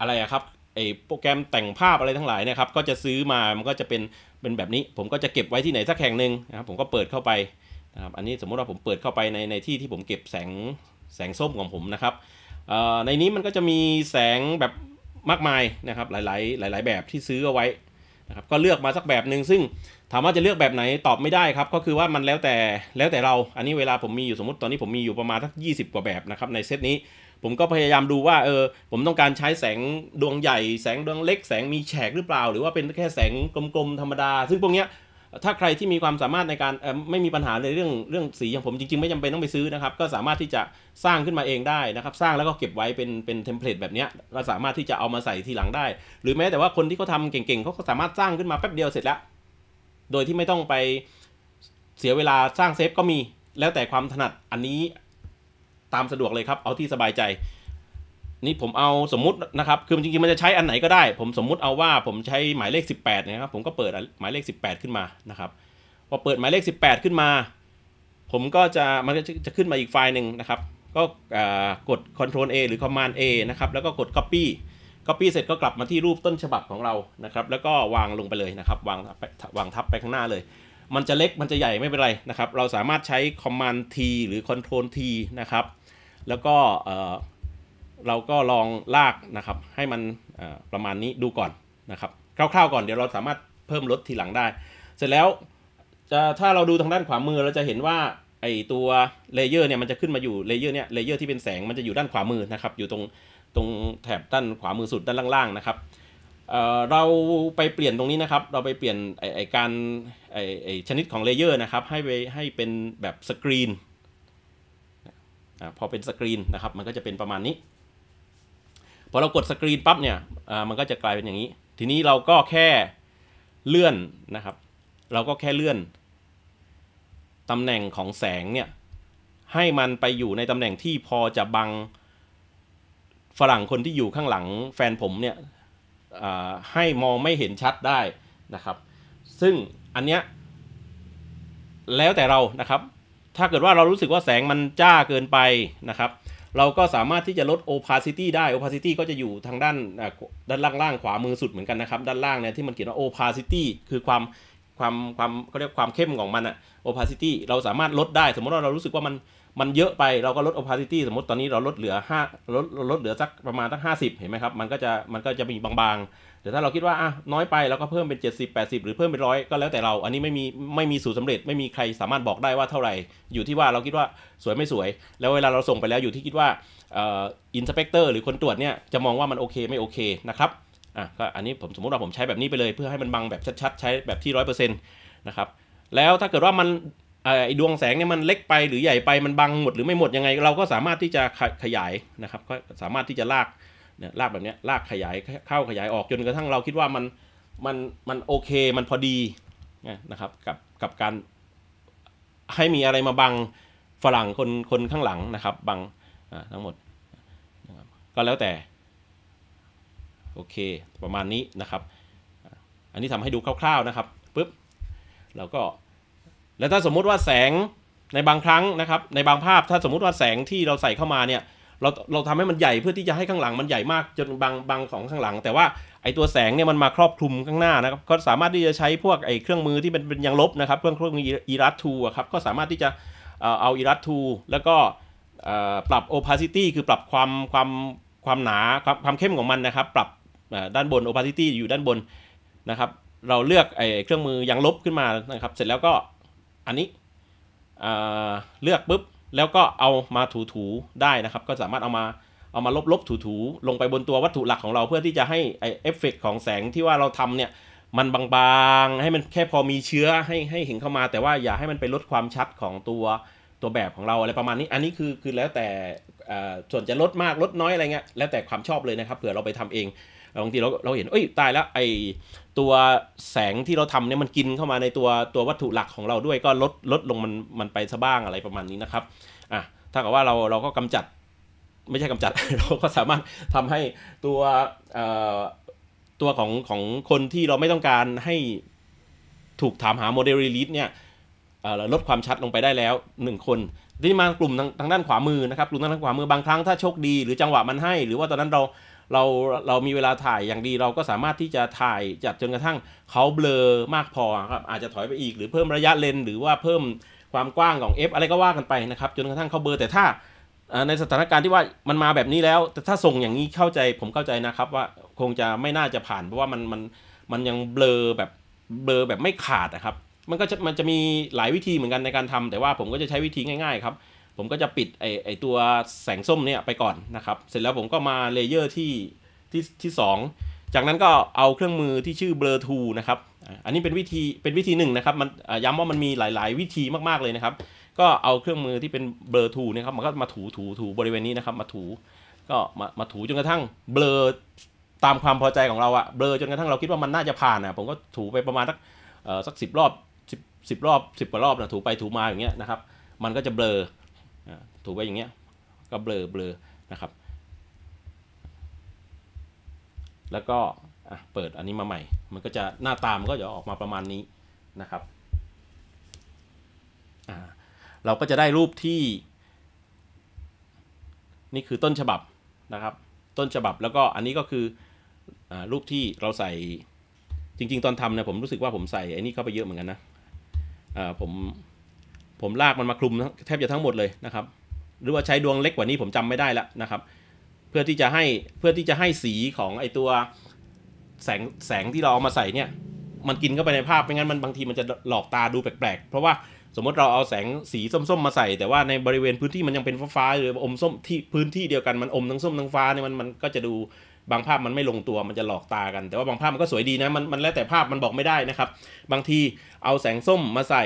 อะไรครับไอโปรแกรมแต่งภาพอะไรทั้งหลายนะครับก็จะซื้อมามันก็จะเป็นเป็นแบบนี้ผมก็จะเก็บไว้ที่ไหนสักแห่งหนึ่งนะครับผมก็เปิดเข้าไปนะครับอันนี้สมมุติว่าผมเปิดเข้าไปในในที่ที่ผมเก็บแสงแสงส้มของผมนะครับในนี้มันก็จะมีแสงแบบมากมายนะครับหลายๆ หลาย ๆแบบที่ซื้อเอาไว้นะครับก็เลือกมาสักแบบหนึ่งซึ่งถามว่าจะเลือกแบบไหนตอบไม่ได้ครับก็คือว่ามันแล้วแต่แล้วแต่เราอันนี้เวลาผมมีอยู่สมมติตอนนี้ผมมีอยู่ประมาณสัก 20 กว่าแบบนะครับในเซตนี้ผมก็พยายามดูว่าเออผมต้องการใช้แสงดวงใหญ่แสงดวงเล็กแสงมีแฉกหรือเปล่า หรือว่าเป็นแค่แสงกลมๆ ธรรมดา ซึ่งพวกเนี้ย ถ้าใครที่มีความสามารถในการไม่มีปัญหาในเรื่องเรื่องสีอย่างผมจริงๆ ไม่จำเป็นต้องไปซื้อนะครับ ก็สามารถที่จะสร้างขึ้นมาเองได้นะครับ สร้างแล้วก็เก็บไว้เป็นเป็นเทมเพลตแบบนี้ก็สามารถที่จะเอามาใส่ทีหลังได้ หรือแม้แต่ว่าคนที่เขาทาเก่งๆเขาก็สามารถสร้างขึ้นมาแป๊บเดียวเสร็จแล้ว โดยที่ไม่ต้องไปเสียเวลาสร้างเซฟก็มีแล้วแต่ความถนัดอันนี้ตามสะดวกเลยครับเอาที่สบายใจนี่ผมเอาสมมุตินะครับ คือจริงๆมันจะใช้อันไหนก็ได้ ผมสมมุติเอาว่า ผมใช้หมายเลข 18นะครับผมก็เปิดหมายเลข 18 ขึ้นมานะครับพอเปิดหมายเลข 18 ขึ้นมา ผมก็จะมันจะจะขึ้นมาอีกไฟล์หนึ่งนะครับ ก็กด Ctrl A หรือ Command A นะครับแล้วก็กด Copy copy เสร็จก็กลับมาที่รูปต้นฉบับของเรานะครับแล้วก็วางลงไปเลยนะครับวางวางทับไปข้างหน้าเลย มันจะเล็กมันจะใหญ่ไม่เป็นไรนะครับ เราสามารถใช้ Command T หรือ Control T นะครับแล้วก็เราก็ลองลากนะครับให้มันประมาณนี้ดูก่อนนะครับคร่าวๆก่อนเดี๋ยวเราสามารถเพิ่มลดทีหลังได้ เสร็จแล้วจะถ้าเราดูทางด้านขวามือ เราจะเห็นว่าไอตัวเลเยอร์เนี่ยมันจะขึ้นมาอยู่เลเยอร์เนี่ยเลเยอร์ที่เป็นแสงมันจะอยู่ด้านขวามือนะครับอยู่ตรงตรงแถบด้านขวามือสุดด้านล่างๆนะครับเเราไปเปลี่ยนตรงนี้นะครับ เราไปเปลี่ยนไอไอการไอไอชนิดของเลเยอร์นะครับให้ไปให้เป็นแบบสกรีนพอเป็นสกรีนนะครับมันก็จะเป็นประมาณนี้ พอเรากดสกรีนปั๊บเนี่ยมันก็จะกลายเป็นอย่างนี้ ทีนี้เราก็แค่เลื่อนนะครับ เราก็แค่เลื่อนตำแหน่งของแสงเนี่ยให้มันไปอยู่ในตำแหน่งที่พอจะบังฝรั่งคนที่อยู่ข้างหลังแฟนผมเนี่ยให้มองไม่เห็นชัดได้นะครับ ซึ่งอันเนี้ยแล้วแต่เรานะครับถ้าเกิดว่าเรารู้สึกว่าแสงมันจ้าเกินไปนะครับ เราก็สามารถที่จะลด opacity ได้ opacity ก็จะอยู่ทางด้านด้านล่างๆขวามือสุดเหมือนกันนะครับ ด้านล่างเนี่ยที่มันเขียนว่า opacity คือความความความเขาเรียกความเข้มของมันอะ opacity เราสามารถลดได้ สมมติว่าเรารู้สึกว่ามันมันเยอะไปเราก็ลด opacity สมมติตอนนี้เราลดเหลือ 5 ลดลดเหลือสักประมาณตั้ง50เห็นไหมครับมันก็จะมันก็จะมีบางแต่ถ้าเราคิดว่าอ่ะน้อยไปเราก็เพิ่มเป็น 70 80 หรือเพิ่มเป็นร้อยก็แล้วแต่เราอันนี้ไม่มีไม่มีสูตรสาเร็จไม่มีใครสามารถบอกได้ว่าเท่าไหร่อยู่ที่ว่าเราคิดว่าสวยไม่สวย แล้วเวลาเราส่งไปแล้วอยู่ที่คิดว่าอินสเปกเตอร์หรือคนตรวจเนี่ยจะมองว่ามันโอเคไม่โอเคนะครับอ่ะก็อันนี้ผมสมมติว่าผมใช้แบบนี้ไปเลยเพื่อให้มันบังแบบชัดๆใช้แบบที่ร้อยเปอร์เซ็นต์นะครับแล้วถ้าเกิดว่ามันไอดวงแสงเนี่ยมันเล็กไปหรือใหญ่ไปมันบังหมดหรือไม่หมดยังไงเราก็สามารถที่จะขยายนะครับก็สามารถที่จะลากเนี่ยลากแบบเนี้ยลากขยายเข้าขยายออกจนกระทั่งเราคิดว่ามันมันมันโอเค มันพอดีนะครับกับกับการให้มีอะไรมาบังฝรั่งคนคนข้างหลังนะครับบังทั้งหมดก็แล้วแต่ โอเคประมาณนี้นะครับ อันนี้ทำให้ดูคร่าวๆนะครับปุ๊บเราก็แล้วถ้าสมมุติว่าแสงในบางครั้งนะครับในบางภาพถ้าสมมุติว่าแสงที่เราใส่เข้ามาเนี่ยเราเราทำให้มันใหญ่เพื่อที่จะให้ข้างหลังมันใหญ่มากจนบังบางของข้างหลัง แต่ว่าไอตัวแสงเนี่ยมันมาครอบคลุมข้างหน้านะครับ ก็สามารถที่จะใช้พวกไอเครื่องมือที่เป็นเป็นยางลบนะครับเครื่องเครื่องอีรัตทูครับก็สามารถที่จะเอาอีรัตทูแล้วก็ปรับโอปาซิตี้คือปรับความความความหนาความความเข้มของมันนะครับ ปรับด้านบนโอปาซิตี้อยู่ด้านบนนะครับเราเลือกไอเครื่องมือยางลบขึ้นมานะครับเสร็จแล้วก็อันนี้เลือกปุ๊บแล้วก็เอามาถูๆได้นะครับก็สามารถเอามาเอามาลบๆถูๆลงไปบนตัววัตถุหลักของเราเพื่อที่จะให้ไอเอฟเฟกของแสงที่ว่าเราทำเนี่ยมันบางๆ ให้มันแค่พอมีเชื้อให้ให้เห็นเข้ามา แต่ว่าอย่าให้มันไปลดความชัดของตัวตัวแบบของเราอะไรประมาณนี้อันนี้คือคือแล้วแต่ส่วนจะลดมากลดน้อยอะไรเงี้ยแล้วแต่ความชอบเลยนะครับเผื่อเราไปทำเองบางทีเราเราเห็นเอ้ยตายแล้วไอตัวแสงที่เราทำเนี่ยมันกินเข้ามาในตัวตัววัตถุหลักของเราด้วยก็ลดลดลงมันมันไปซะบ้างอะไรประมาณนี้นะครับ อ่ะถ้ากับว่าเราเราก็กำจัดไม่ใช่กำจัดเราก็สามารถทำให้ตัวตัวของของคนที่เราไม่ต้องการให้ถูกถามหาโมเดลรีลิสเนี่ยลดความชัดลงไปได้แล้ว 1 คนที่มากลุ่มทางทางด้านขวามือนะครับกลุ่มทางด้านขวามือบางครั้งถ้าโชคดีหรือจังหวะมันให้ หรือว่าตอนนั้นเราเราเรามีเวลาถ่ายอย่างดี เราก็สามารถที่จะถ่ายจัดจนกระทั่งเขาเบลอมากพอครับอาจจะถอยไปอีกหรือเพิ่มระยะเลนหรือว่าเพิ่มความกว้างของ F อะไรก็ว่ากันไปนะครับ จนกระทั่งเขาเบลอแต่ถ้าในสถานการณ์ที่ว่ามันมาแบบนี้แล้ว แต่ถ้าส่งอย่างนี้เข้าใจผมเข้าใจนะครับ ว่าคงจะไม่น่าจะผ่านเพราะว่ามันมันมันยังเบลอแบบเบลอแบบไม่ขาดนะครับ มันก็จะมันจะมีหลายวิธีเหมือนกันในการทำ แต่ว่าผมก็จะใช้วิธีง่าย ๆครับผมก็จะปิดไอไอตัวแสงส้มเนี่ยไปก่อนนะครับ เสร็จแล้วผมก็มาเลเยอร์ที่ที่ที่สองจากนั้นก็เอาเครื่องมือที่ชื่อเบลอทูนะครับ อันนี้เป็นวิธีเป็นวิธีหนึ่งนะครับมันย้ำว่ามันมีหลาย ๆ วิธีมากๆเลยนะครับ ก็เอาเครื่องมือที่เป็นเบลอทูนะครับมันก็มาถูถูถูบริเวณนี้นะครับ มาถู ก็มามาถูจนกระทั่งเบลอตามความพอใจของเราอะเบลอจนกระทั่งเราคิดว่ามันน่าจะผ่านอะผมก็ถูไปประมาณสักสักสิบรอบสิบสิบรอบสิบกว่ารอบนะถูไปถูมาอย่างเงี้ยนะครับมันก็จะเบลอถูไปอย่างเงี้ยก็เบลอเบลอนะครับ แล้วก็เปิดอันนี้มาใหม่ มันก็จะหน้าตามันก็จะออกมาประมาณนี้นะครับเราก็จะได้รูปที่ นี่คือต้นฉบับนะครับ ต้นฉบับแล้วก็อันนี้ก็คืออรูปที่เราใส่จริงๆ ตอนทำเนี่ยผมรู้สึกว่าผมใส่อันนี้เข้าไปเยอะเหมือนกันนะผมผมลากมันมาคลุมแทบจะทั้งหมดเลยนะครับ หรือว่าใช้ดวงเล็กกว่านี้ผมจำไม่ได้ละนะครับ เพื่อที่จะให้เพื่อที่จะให้สีของไอตัวแสงแสงที่เราเอามาใส่เนี่ยมันกินเข้าไปในภาพไม่งั้นมันบางทีมันจะหลอกตาดูแปลกๆ เพราะว่าสมมติเราเอาแสงสีส้มๆมาใส่ แต่ว่าในบริเวณพื้นที่มันยังเป็นฟ้าๆหรืออมส้มที่พื้นที่เดียวกันมันอมทั้งส้มทั้งฟ้าเนี่ยมันมันก็จะดูบางภาพมันไม่ลงตัวมันจะหลอกตากัน แต่ว่าบางภาพมันก็สวยดีนะ มันมันแล้วแต่ภาพมันบอกไม่ได้นะครับ บางทีเอาแสงส้มมาใส่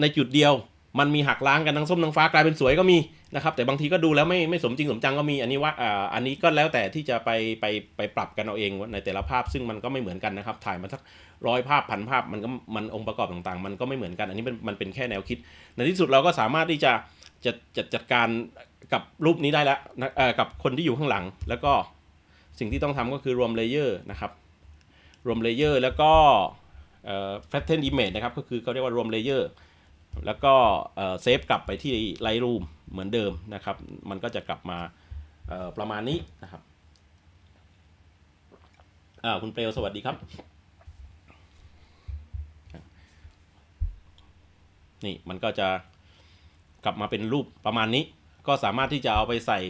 ในจุดเดียว มันมีหักล้างกันทั้งส้มทั้งฟ้ากลายเป็นสวยก็มีนะครับแต่บางทีก็ดูแล้วไม่ไม่สมจริงสมจังก็มีอันนี้ว่าอันนี้ก็แล้วแต่ที่จะไปไปไปปรับกันเอาเองในแต่ละภาพ ซึ่งมันก็ไม่เหมือนกันนะครับถ่ายมาสักร้อยภาพพันภาพมันก็มันองค์ประกอบต่างๆ มันก็ไม่เหมือนกันอันนี้มันมันเป็นแค่แนวคิด ในที่สุดเราก็สามารถที่จะจัดจัดจัดการกับรูปนี้ได้แล้วนะกับคนที่อยู่ข้างหลัง แล้วก็สิ่งที่ต้องทำก็คือรวมเลเยอร์นะครับรวมเลเยอร์ แล้วก็เออ่แฟตเทนอิมเมจนะครับก็คือเขาเรียกว่ารวมเลเยอร์แล้วก็เซฟกลับไปที่ไลท์รูมเหมือนเดิมนะครับ มันก็จะกลับมาประมาณนี้นะครับ คุณเปลวสวัสดีครับ นี่มันก็จะกลับมาเป็นรูปประมาณนี้ ก็สามารถที่จะเอาไปใส่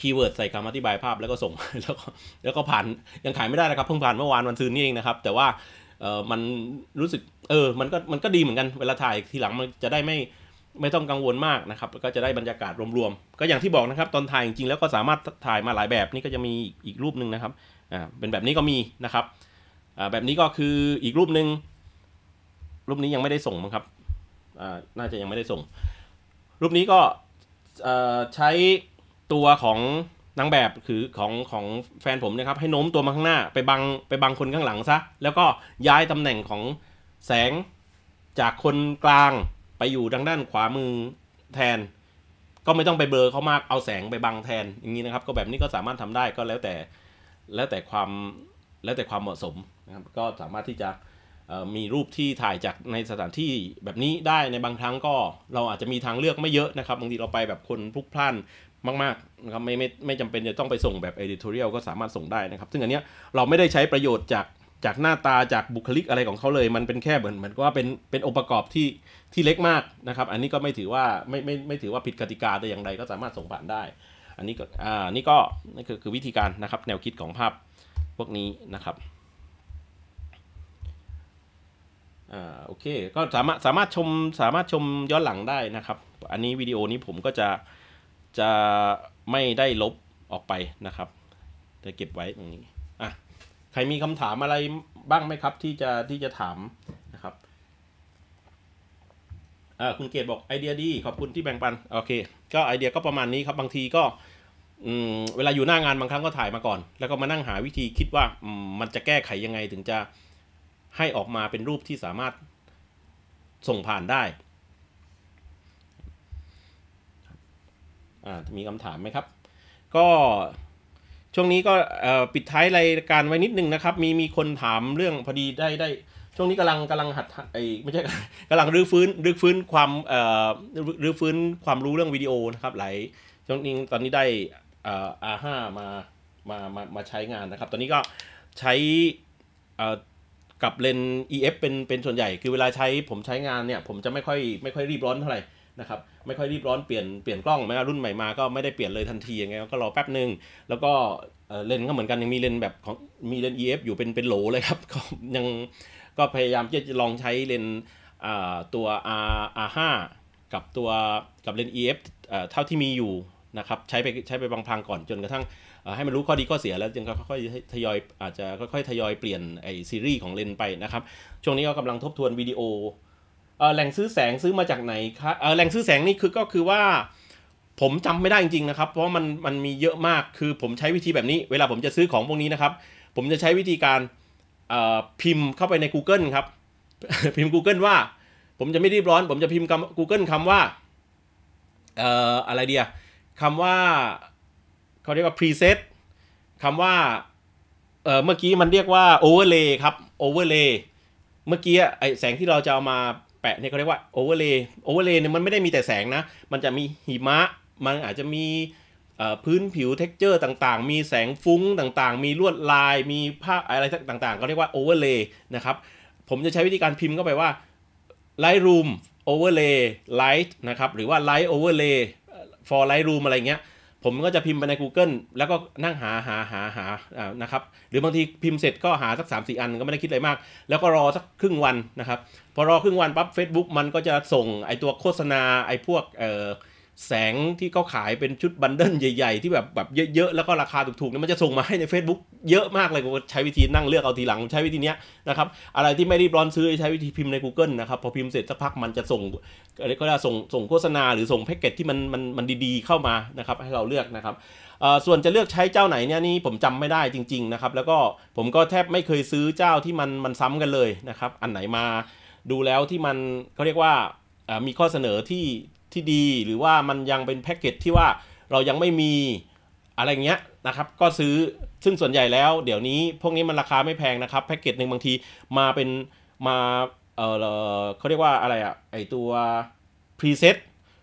คีย์เวิร์ดใส่คำอธิบายภาพแล้วก็ส่ง แล้วก็แล้วก็ผ่านยังขายไม่ได้นะครับเพิ่งผ่านเมื่อวานวันซืนนี่เองนะครับ แต่ว่าเออมันรู้สึกเออ มันก็มันก็ดีเหมือนกัน เวลาถ่ายทีหลังมันจะได้ไม่ไม่ต้องกังวลมากนะครับ ก็จะได้บรรยากาศรวมๆก็อย่างที่บอกนะครับ ตอนถ่ายจริงๆแล้วก็สามารถถ่ายมาหลายแบบนี่ก็จะมีอีกรูปหนึ่งนะครับ อ่า เป็นแบบนี้ก็มีนะครับ อ่า แบบนี้ก็คืออีกรูปหนึ่งรูปนี้ยังไม่ได้ส่งมั้งครับ อ่า น่าจะยังไม่ได้ส่ง รูปนี้ก็ใช้ตัวของนางแบบคือของของแฟนผมนะครับให้โน้มตัวมาข้างหน้าไปบังไปบังคนข้างหลังซะแล้วก็ย้ายตำแหน่งของแสงจากคนกลางไปอยู่ทางด้านขวามือแทน ก็ไม่ต้องไปเบลอเขามากเอาแสงไปบังแทนอย่างนี้นะครับก็แบบนี้ก็สามารถทำได้ก็แล้วแต่แล้วแต่ความแล้วแต่ความเหมาะสมนะครับก็สามารถที่จะมีรูปที่ถ่ายจากในสถานที่แบบนี้ได้ในบางครั้งก็เราอาจจะมีทางเลือกไม่เยอะนะครับบางทีเราไปแบบคนพลุกพล่านมากๆนะครับไม่ไม่ไม่จำเป็นจะต้องไปส่งแบบ editorial ก็สามารถส่งได้นะครับ ซึ่งอันเนี้ยเราไม่ได้ใช้ประโยชน์จากจากหน้าตาจากบุคลิกอะไรของเขาเลย มันเป็นแค่เหมือนเหมือนว่าเป็นเป็นองค์ประกอบที่ที่เล็กมากนะครับ อันนี้ก็ไม่ถือว่าไม่ไม่ไม่ถือว่าผิดกติกาแต่อย่างใดก็สามารถส่งผ่านได้ อันนี้ก็อ่านี่ก็นี่คือคือวิธีการนะครับแนวคิดของภาพพวกนี้นะครับอ่าโอเคก็สามารถสามารถชมสามารถชมย้อนหลังได้นะครับ อันนี้วิดีโอนี้ผมก็จะจะไม่ได้ลบออกไปนะครับ จะเก็บไว้ตรงนี้อ่ะใครมีคำถามอะไรบ้างไหมครับ ที่จะที่จะถามนะครับอ่าคุณเกดบอกไอเดียดีขอบคุณที่แบ่งปันโอเคก็ไอเดียก็ประมาณนี้ครับบางทีก็เวลาอยู่หน้างานบางครั้งก็ถ่ายมาก่อน แล้วก็มานั่งหาวิธีคิดว่ามันจะแก้ไขยังไงถึงจะให้ออกมาเป็นรูปที่สามารถส่งผ่านได้มีคำถามไหมครับ ก็ช่วงนี้ก็ปิดท้ายรายการไว้นิดนึงนะครับมีมีคนถามเรื่องพอดีได้ได้ช่วงนี้กำลังกำลังหัดไอไม่ใช่กำลังรื้อฟื้นรื้อฟื้นความเอ่อรื้อฟื้นความรู้เรื่องวิดีโอนะครับหลายช่วงนี้ตอนนี้ได้อ่าห้ามามามามาใช้งานนะครับตอนนี้ก็ใช้กับเลน EF เป็น เป็นส่วนใหญ่คือเวลาใช้ผมใช้งานเนี่ยผมจะไม่ค่อยไม่ค่อยรีบร้อนเท่าไหร่นะครับไม่ค่อยรีบร้อนเปลี่ยนเปลี่ยนกล้องแม้รุ่นใหม่มาก็ไม่ได้เปลี่ยนเลยทันทียังไงก็รอแป๊บหนึ่งแล้วก็เลนก็เหมือนกันยังมีเลนแบบของมีเลน EF อยู่เป็นเป็นโหลเลยครับก็ยังก็พยายามที่จะลองใช้เลนตัว R R5 กับตัวกับเลน EF เท่าที่มีอยู่นะครับใช้ไปใช้ไปบางพางก่อนจนกระทั่งให้มันรู้ข้อดีข้อเสียแล้วจึงค่อยๆทยอยอาจจะค่อยๆทยอยเปลี่ยนไอซีรีส์ของเลนไปนะครับช่วงนี้ก็กำลังทบทวนวิดีโอแหล่งซื้อแสงซื้อมาจากไหนครับแหล่งซื้อแสงนี่คือก็คือว่า ผมจำไม่ได้จริงๆนะครับ เพราะมันมันมีเยอะมากคือผมใช้วิธีแบบนี้ เวลาผมจะซื้อของพวกนี้นะครับ ผมจะใช้วิธีการพิมพ์เข้าไปใน Google ครับพิมพ์ Google ว่า ผมจะไม่รีบร้อน ผมจะพิมพ์ Google คำว่าเอ่ออะไรเดียคำว่าเขาเรียกว่า preset คำว่าเอ่อเมื่อกี้มันเรียกว่า overlay ครับ overlay เมื่อกี้ไอแสงที่เราจะเอามาแปะเนี่ยเขาเรียกว่าโอเวอร์เลย์โอเวอร์เลย์เนี่ยมันไม่ได้มีแต่แสงนะ มันจะมีหิมะมันอาจจะมีพื้นผิวเท็กเจอร์ต่างๆ มีแสงฟุ้งต่างๆ มีลวดลาย มีภาพอะไรต่างๆเขาเรียกว่าโอเวอร์เลย์นะครับ ผมจะใช้วิธีการพิมพ์เข้าไปว่า Lightroom Overlay Light นะครับ หรือว่า Light Overlay for Lightroom อะไรเงี้ยผมก็จะพิมพ์ไปใน Google แล้วก็นั่งหา หา หาหาานะครับ หรือบางทีพิมพ์เสร็จก็หาสัก 3 4 อันก็ไม่ได้คิดอะไรมาก แล้วก็รอสักครึ่งวันนะครับ พอรอครึ่งวันปั๊บ Facebook มันก็จะส่งไอตัวโฆษณา ไอพวกเอ่อแสงที่เขาขายเป็นชุดบันเดิลใหญ่ๆที่แบบแบบเยอะ ๆ แล้วก็ราคาถูกๆนี่มันจะส่งมาให้ใน Facebook เยอะมากเลยผมใช้วิธีนั่งเลือกเอาทีหลังใช้วิธีนี้นะครับ อะไรที่ไม่รีบร้อนซื้อใช้วิธีพิมพ์ใน Google นะครับ พอพิมพ์เสร็จสักพักมันจะส่งอะไรก็ได้ส่งส่งโฆษณาหรือส่งแพ็กเกจที่มันมันมันดี ๆ เข้ามานะครับให้เราเลือกนะครับ ส่วนจะเลือกใช้เจ้าไหนเนี่ยนี่ผมจำไม่ได้จริงๆนะครับแล้วก็ผมก็แทบไม่เคยซื้อเจ้าที่มันมันซ้ำกันเลยนะครับอันไหนมาดูแล้วที่มันเขาเรียกว่ามีข้อเสนอที่ที่ดีหรือว่ามันยังเป็นแพ็กเกจที่ว่าเรายังไม่มีอะไรเงี้ยนะครับ ก็ซื้อซึ่งส่วนใหญ่แล้วเดี๋ยวนี้ พวกนี้มันราคาไม่แพงนะครับแพ็กเกจหนึ่งบางทีมาเป็นมาเออเขาเรียกว่าอะไรอะไอตัวพรีเซ็ต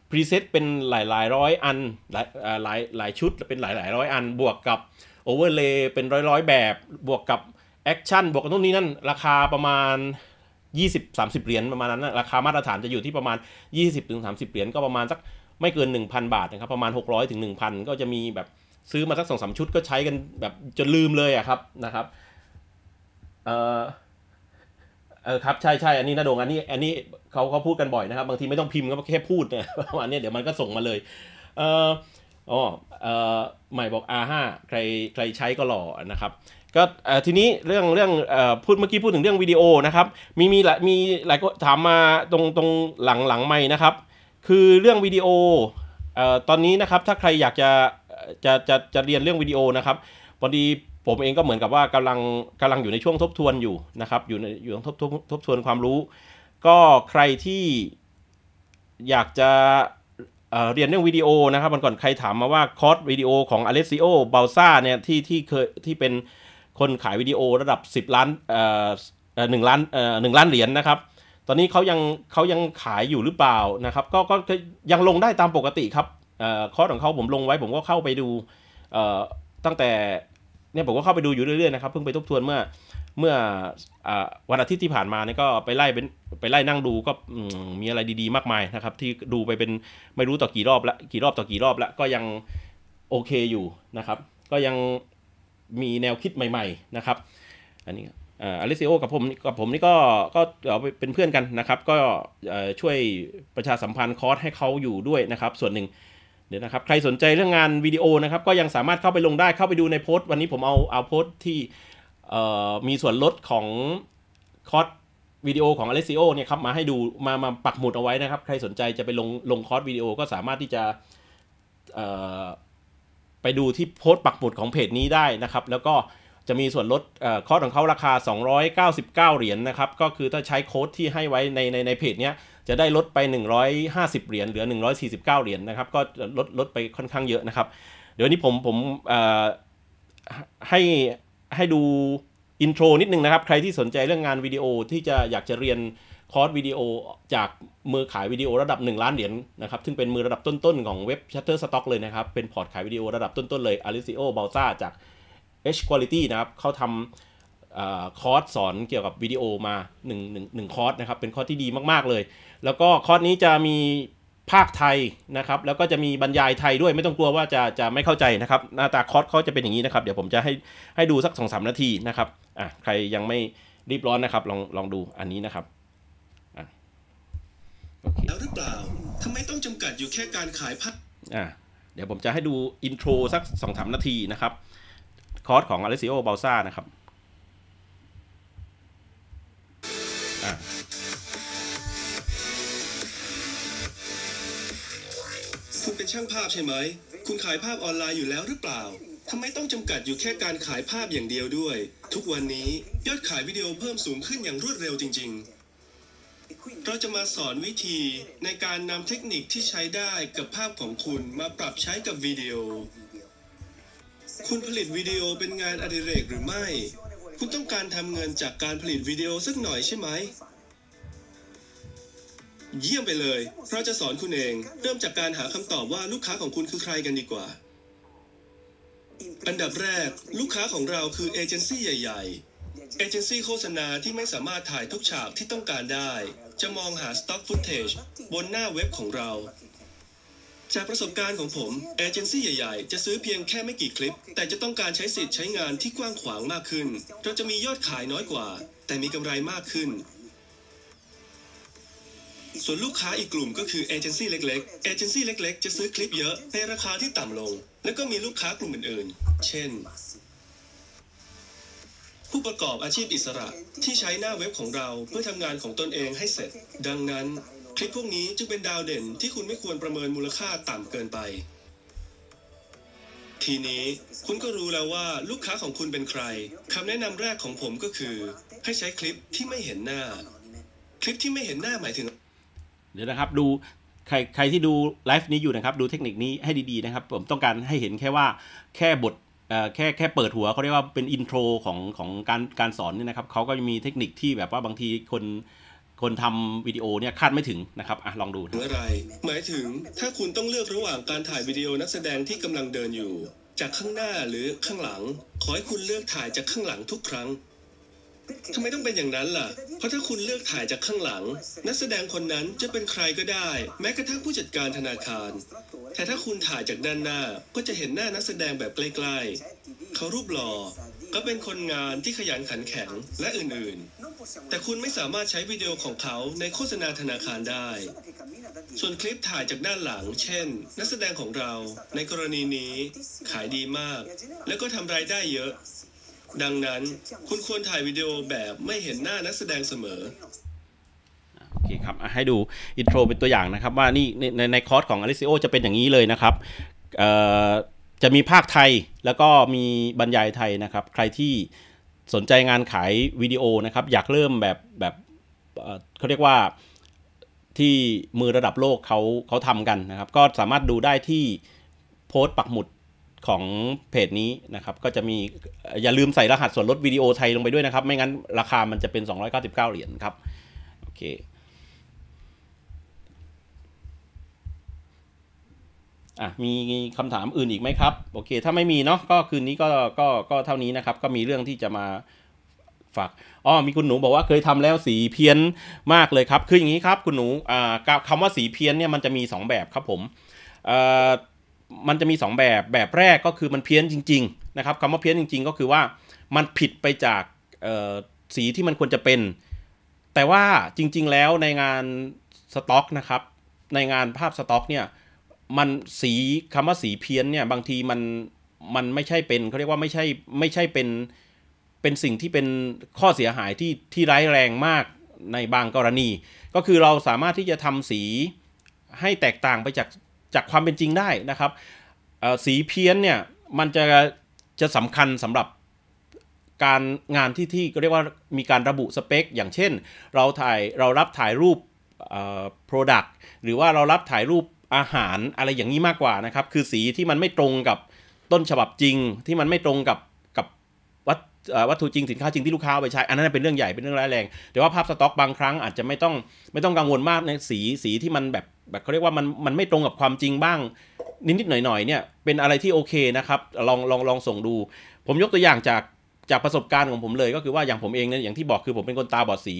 พรีเซ็ตเป็นหลายหลายร้อยอันหลายหลายหลายชุดเป็นหลายหลายร้อยอันบวกกับโอเวอร์เลย์เป็นร้อยร้อยแบบบวกกับแอคชั่นบวกกับนู่นนี่นั่นราคาประมาณ20 30 เหรียญประมาณนั้นนะราคามาตรฐานจะอยู่ที่ประมาณ 20ถึง30 เหรียญก็ประมาณสักไม่เกิน 1,000 บาทนะครับประมาณ 600ถึง1,000 ก็จะมีแบบซื้อมาสักสองสาชุดก็ใช้กันแบบจนลืมเลยอะครับนะครับเออเออครับ ใช่ใช่อันนี้นะโดง อันนี้ อันนี้เขาเขาพูดกันบ่อยนะครับ บางทีไม่ต้องพิมพ์ก็แค่พูดเนี่ยประมาณนี้เดี๋ยวมันก็ส่งมาเลยเอออ๋อเออใหม่บอก R5 ใครใครใช้ก็หล่อนะครับก็ทีนี้เรื่องเรื่องพูดเมื่อกี้พูดถึงเรื่องวิดีโอนะครับ มีมีหลายมีหลายถามมาตรงตรงหลังหลังไม่นะครับ คือเรื่องวิดีโอตอนนี้นะครับถ้าใครอยากจะ จะจะจะเรียนเรื่องวิดีโอนะครับพอดีผมเองก็เหมือนกับว่ากำลังกำลังอยู่ในช่วงทบทวนอยู่นะครับ อยู่ในอยู่ทบทบทบทวนความรู้ ก็ใครที่อยากจะเเรียนเรื่องวิดีโอนะครับมันก่อนใครถามมาว่าคอร์สวิดีโอของอลซิโอ o b ลซ่าเนี่ยที่ที่เคยที่เป็นคนขายวิดีโอระดับ 10 ล้านเอ่อหนึ่งล้านเอ่อหนึ่งล้านเหรียญนนะครับ ตอนนี้เขายังเขายังขายอยู่หรือเปล่านะครับ ก็ก็ยังลงได้ตามปกติครับเอ่อคอร์สของเขาผมลงไว้ผมก็เข้าไปดูเอ่อตั้งแต่เนี่ยผมก็เข้าไปดูอยู่เรื่อยๆนะครับ เพิ่งไปทบทวนเมื่อเมื่ออวันอาทิตย์ที่ผ่านมาเนี่ยก็ไปไล่ปไปไล่นั่งดูก็มีอะไรดีๆมากมายนะครับ ที่ดูไปเป็นไม่รู้ต่อกี่รอบละกี่รอบต่อกี่รอบละก็ยังโอเคอยู่นะครับ ก็ยังมีแนวคิดใหม่ๆนะครับ อันนี้อาริซิโอ กับผมกับผมนี่ก็ ก็เป็นเพื่อนกันนะครับ ก็ช่วยประชาสัมพันธ์คอร์สให้เขาอยู่ด้วยนะครับส่วนหนึ่งเดี๋ยวนะครับ ใครสนใจเรื่องงานวิดีโอนะครับ ก็ยังสามารถเข้าไปลงได้ เข้าไปดูในโพสต์วันนี้ผมเอา เอาโพสต์ที่มีส่วนลดของคอร์สวิดีโอของอลิซิโอเนี่ยครับ มาให้ดู มา มาปักหมุดเอาไว้นะครับ ใครสนใจจะไปลง ลงคอร์สวิดีโอก็สามารถที่จะไปดูที่โพสต์ปักหมุดของเพจนี้ได้นะครับแล้วก็จะมีส่วนลดคอร์สของเขาราคา 299เหรียญนนะครับก็คือถ้าใช้โค้ดที่ให้ไว้ในในในเพจเนี้ยจะได้ลดไป 150 เหรียญเหลือ 149 เหรียญนนะครับก็ลดลดไปค่อนข้างเยอะนะครับ เดี๋ยวนี้ผมผมให้ให้ดูอินโทรนิดนึงนะครับใครที่สนใจเรื่องงานวิดีโอที่จะอยากจะเรียนคอร์สวิดีโอจากมือขายวิดีโอระดับ 1 ล้านเหรียญนนะครับ ซึ่งเป็นมือระดับต้นๆของเว็บ Shutterstock เลยนะครับ เป็นพอร์ตขายวิดีโอระดับต้น ๆ เลย Alessio Balsa จาก H Quality นะครับ เขาทำคอร์สสอนเกี่ยวกับวิดีโอมา1 1 1คอร์สนะครับ เป็นคอร์สที่ดีมากๆเลย แล้วก็คอร์สนี้จะมีภาคไทยนะครับ แล้วก็จะมีบรรยายไทยด้วย ไม่ต้องกลัวว่าจะจะไม่เข้าใจนะครับ หน้าตาคอร์สเขาจะเป็นอย่างนี้นะครับ เดี๋ยวผมจะให้ให้ดูสัก2-3นาทีนะครับ อ่ะใครยังไม่รีบร้อนนะครับลองลองดูอันนี้นะครับ
แล้วหรือเปล่า ทำไมต้องจำกัดอยู่แค่การขายพัด
อ่าเดี๋ยวผมจะให้ดูอินโทรสักสองสามนาทีนะครับ คอร์สของอเลซิโอ บาซ่านะครับ
คุณเป็นช่างภาพใช่ไหม คุณขายภาพออนไลน์อยู่แล้วหรือเปล่า ทำไมต้องจำกัดอยู่แค่การขายภาพอย่างเดียวด้วย ทุกวันนี้ยอดขายวิดีโอเพิ่มสูงขึ้นอย่างรวดเร็วจริงเราจะมาสอนวิธีในการนำเทคนิคที่ใช้ได้กับภาพของคุณมาปรับใช้กับวิดีโอ คุณผลิตวิดีโอเป็นงานอดิเรกหรือไม่ คุณต้องการทำเงินจากการผลิตวิดีโอสักหน่อยใช่ไหม เยี่ยมไปเลย เราจะสอนคุณเอง เริ่มจากการหาคำตอบว่าลูกค้าของคุณคือใครกันดีกว่า อันดับแรกลูกค้าของเราคือเอเจนซี่ใหญ่ ๆเอเจนซี่โฆษณาที่ไม่สามารถถ่ายทุกฉากที่ต้องการได้จะมองหาสต็อกฟุตเทจบนหน้าเว็บของเรา จากประสบการณ์ของผมเอเจนซี่ใหญ่ ๆ จะซื้อเพียงแค่ไม่กี่คลิป แต่จะต้องการใช้สิทธิ์ใช้งานที่กว้างขวางมากขึ้น เราจะมียอดขายน้อยกว่า แต่มีกำไรมากขึ้น ส่วนลูกค้าอีกกลุ่มก็คือเอเจนซี่เล็กๆเอเจนซี่เล็ก ๆ จะซื้อคลิปเยอะในราคาที่ต่ำลง และก็มีลูกค้ากลุ่มอื่นๆ เช่นผู้ประกอบอาชีพอิสระที่ใช้หน้าเว็บของเราเพื่อทำงานของตนเองให้เสร็จ ดังนั้นคลิปพวกนี้จึงเป็นดาวเด่นที่คุณไม่ควรประเมินมูลค่าต่ำเกินไป ทีนี้คุณก็รู้แล้วว่าลูกค้าของคุณเป็นใครคำแนะนำแรกของผมก็คือให้ใช้คลิปที่ไม่เห็นหน้าคลิปที่ไม่เห็นหน้าหมายถึง เดี๋ยวนะครับดู
ใครใครที่ดูไลฟ์นี้อยู่นะครับ ดูเทคนิคนี้ให้ดีๆ นะครับผมต้องการให้เห็นแค่ว่าแค่บทแค่แค่เปิดหัวเขาเรียกว่าเป็นอินโทรของของการการสอนเนี่ยนะครับเขาก็มีเทคนิคที่แบบว่าบางทีคนคนทำวิดีโอเนี่ยคาดไม่ถึงนะครับอ่ะลองดู
อะไร หมายถึงถ้าคุณต้องเลือกระหว่างการถ่ายวิดีโอนักแสดงที่กำลังเดินอยู่ จากข้างหน้าหรือข้างหลัง ขอให้คุณเลือกถ่ายจากข้างหลังทุกครั้งทำไมต้องเป็นอย่างนั้นล่ะ เพราะถ้าคุณเลือกถ่ายจากข้างหลัง นักแสดงคนนั้นจะเป็นใครก็ได้ แม้กระทั่งผู้จัดการธนาคาร แต่ถ้าคุณถ่ายจากด้านหน้าก็จะเห็นหน้านักแสดงแบบใกล้
ๆเขารูปหล่อ
ก็เป็นคนงานที่ขยันขันแข็งและอื่นๆ แต่คุณไม่สามารถใช้วิดีโอของเขาในโฆษณาธนาคารได้ ส่วนคลิปถ่ายจากด้านหลัง เช่น นักแสดงของเราในกรณีนี้ขายดีมาก และก็ทำรายได้เยอะดังนั้นคุณควรถ่ายวิดีโอแบบไม่เห็นหน้านักแสดงเสมอ
โอเคครับให้ดูอินโทรเป็นตัวอย่างนะครับ ว่านี่ในในคอร์สของอลิซิโอจะเป็นอย่างนี้เลยนะครับ จะมีภาคไทยแล้วก็มีบรรยายไทยนะครับ ใครที่สนใจงานขายวิดีโอนะครับ อยากเริ่มแบบแบบเขาเรียกว่าที่มือระดับโลกเขาเขาทำกันนะครับ ก็สามารถดูได้ที่โพสต์ปักหมุดของเพจนี้นะครับก็จะมีอย่าลืมใส่รหัสส่วนลดวิดีโอไทยลงไปด้วยนะครับ ไม่งั้น ราคามันจะเป็น 299 เหรียญครับโอเคอ่ะ มีคำถามอื่นอีกไหมครับ โอเค ถ้าไม่มีเนาะก็คืนนี้ก็ก็ก็เท่านี้นะครับ ก็มีเรื่องที่จะมาฝากอ๋อมีคุณหนูบอกว่าเคยทำแล้วสีเพี้ยนมากเลยครับ คืออย่างนี้ครับ คุณหนูอ่าคำว่าสีเพี้ยนเนี่ยมันจะมี2แบบครับผมอ่ามันจะมี2แบบ แบบแรกก็คือมันเพี้ยนจริงๆนะครับคำว่าเพี้ยนจริงๆก็คือว่ามันผิดไปจากสีที่มันควรจะเป็น แต่ว่าจริงๆแล้วในงานสต็อกนะครับ ในงานภาพสต็อกเนี่ยมันสีคำว่าสีเพี้ยนเนี่ย บางทีมันมันไม่ใช่เป็นเขาเรียกว่าไม่ใช่ไม่ใช่เป็นเป็นสิ่งที่เป็นข้อเสียหายที่ที่ร้ายแรงมากในบางกรณี ก็คือเราสามารถที่จะทำสีให้แตกต่างไปจากจากความเป็นจริงได้นะครับ สีเพี้ยนเนี่ยมันจะจะสำคัญสำหรับการงานที่ที่เรียกว่ามีการระบุสเปค อย่างเช่น เราถ่ายเรารับถ่ายรูป Product หรือว่าเรารับถ่ายรูปอาหารอะไรอย่างนี้มากกว่านะครับ คือสีที่มันไม่ตรงกับต้นฉบับจริง ที่มันไม่ตรงกับกับวัตวัตถุจริงสินค้าจริงที่ลูกค้าไปใช้ อันนั้นเป็นเรื่องใหญ่เป็นเรื่องร้ายแรงแต่ว่าภาพสต็อกบางครั้งอาจจะไม่ต้องไม่ต้องกังวลมากในสีสีที่มันแบบบบเขาเรียกว่ามันมันไม่ตรงกับความจริงบ้าง นิดๆหน่อยๆเนี่ย เป็นอะไรที่โอเคนะครับลองลองลองส่งดู ผมยกตัวอย่างจากจากประสบการณ์ของผมเลย ก็คือว่าอย่างผมเองเนี่ยอย่างที่บอกคือผมเป็นคนตาบอดสี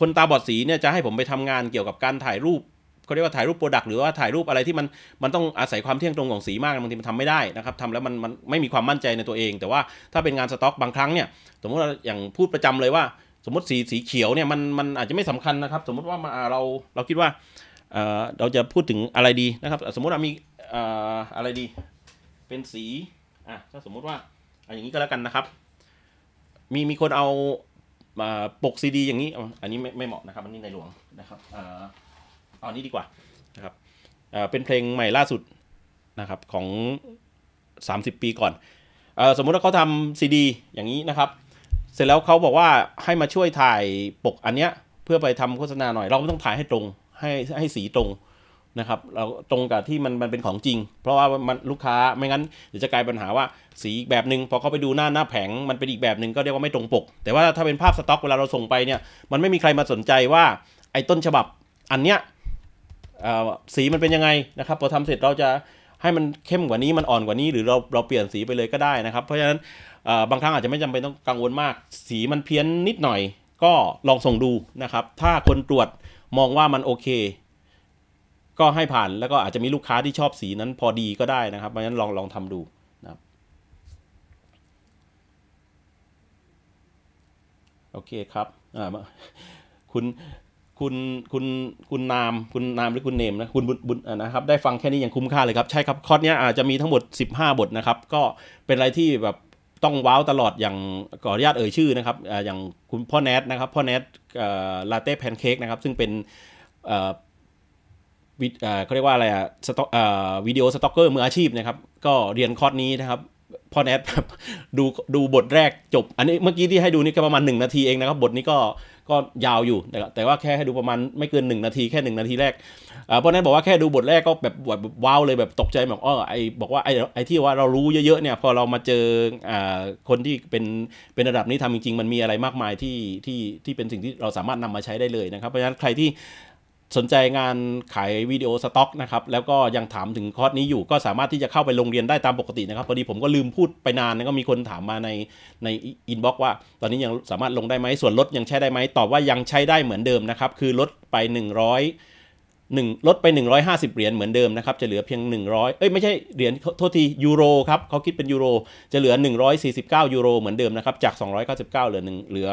คนตาบอดสีเนี่ยจะให้ผมไปทำงานเกี่ยวกับการถ่ายรูปเขาเรียกว่าถ่ายรูปโปรดักต์หรือว่าถ่ายรูปอะไรที่มันมันต้องอาศัยความเที่ยงตรงของสีมากบางทีมันทำไม่ได้นะครับทำแล้วมันมันไม่มีความมั่นใจในตัวเอง แต่ว่าถ้าเป็นงานสต็อก บางครั้งเนี่ยสมมติอย่างพูดประจำเลยว่าสมมติสีสีเขียวเนี่ยมันมันอาจจะไม่สำคัญนะครับสมมติว่าเราเราคิดว่าเราจะพูดถึงอะไรดีนะครับสมมติเรามีอะไรดีเป็นสีอ่ะถ้าสมมุติว่าอย่างนี้ก็แล้วกันนะครับ มีมีคนเอาปกซีดีอย่างนี้อันนี้ไม่ไม่เหมาะนะครับ อันนี้ในหลวงนะครับเอาอันนี้ดีกว่านะครับเป็นเพลงใหม่ล่าสุดนะครับของ 30 ปีก่อนอสมมุติว่าเขาทำซีดีอย่างนี้นะครับ เสร็จแล้วเขาบอกว่าให้มาช่วยถ่ายปกอันเนี้ยเพื่อไปทำโฆษณาหน่อยเราต้องถ่ายให้ตรงให้ให้สีตรง นะครับเราตรงกับที่มันมันเป็นของจริง เพราะว่ามันลูกค้าไม่งั้นเดี๋ยวจะกลายปัญหาว่าสีอีกแบบหนึ่งพอเขาไปดูหน้าหน้าแผงมันเป็นอีกแบบหนึ่งก็เรียกว่าไม่ตรงปก แต่ว่าถ้าเป็นภาพสต็อกเวลาเราส่งไปเนี่ยมันไม่มีใครมาสนใจว่า ไอ้ต้นฉบับอันเนี้ยสีมันเป็นยังไงนะครับพอทำเสร็จเราจะให้มันเข้มกว่านี้มันอ่อนกว่านี้หรือเราเราเปลี่ยนสีไปเลยก็ได้นะครับเพราะฉะนั้นบางครั้งอาจจะไม่จำเป็นต้องกังวลมาก สีมันเพี้ยนนิดหน่อย ก็ลองส่งดูนะครับถ้าคนตรวจมองว่ามันโอเค ก็ให้ผ่านแล้วก็อาจจะมีลูกค้าที่ชอบสีนั้นพอดีก็ได้นะครับเพราะฉะนั้นลองลองทำดูนะครับโอเคครับอ่าคุณคุณคุณคุณนามคุณนามหรือคุณเนมนะคุณบุญบุญนะครับได้ฟังแค่นี้ยังคุ้มค่าเลยครับ ใช่ครับ คอร์สเนี้ยอาจจะมีทั้งหมด 15 บทนะครับ ก็เป็นอะไรที่แบบต้องว้าวตลอดอย่างขออนุญาตเอ่ยชื่อนะครับ อย่างคุณพ่อแนทนะครับ พ่อแนทลาเต้แพนเค้กนะครับ ซึ่งเป็นเขาเรียกว่าอะไรอะวิดีโอสต็อกเกอร์มืออาชีพนะครับ ก็เรียนคอร์สนี้นะครับ พ่อแนทดูดูบทแรกจบ อันนี้เมื่อกี้ที่ให้ดูนี่ก็ประมาณหนึ่งนาทีเองนะครับบทนี้ก็ก็ยาวอยู่แต่แต่ว่าแค่ให้ดูประมาณไม่เกิน 1 นาทีแค่ 1 นาทีแรก เพราะนั้นบอกว่าแค่ดูบทแรกก็แบบว้าวเลยแบบตกใจแบบอ๋อไอบอกว่าไอไอที่ว่าเรารู้เยอะๆเนี่ยพอเรามาเจอคนที่เป็นเป็นระดับนี้ทำจริง ๆ มันมีอะไรมากมายที่ที่ที่เป็นสิ่งที่เราสามารถนำมาใช้ได้เลยนะครับเพราะฉะนั้นใครที่สนใจงานขายวิดีโอสต็อกนะครับ แล้วก็ยังถามถึงคอร์สนี้อยู่ ก็สามารถที่จะเข้าไปลงเรียนได้ตามปกตินะครับพอดีผมก็ลืมพูดไปนานนะก็มีคนถามมาในในอินบ็อกซ์ว่าตอนนี้ยังสามารถลงได้ไหมส่วนลดยังใช้ได้ไหมตอบว่ายังใช้ได้เหมือนเดิมนะครับ คือลดไป 100หนึ่งลดไป 150 เหรียญเหมือนเดิมนะครับ จะเหลือเพียง 100เอ้ยไม่ใช่เหรียญโทษทียูโรครับเขาคิดเป็นยูโรจะเหลือ 149ยูโรเหมือนเดิมนะครับจาก 299เหลือ1เหลือ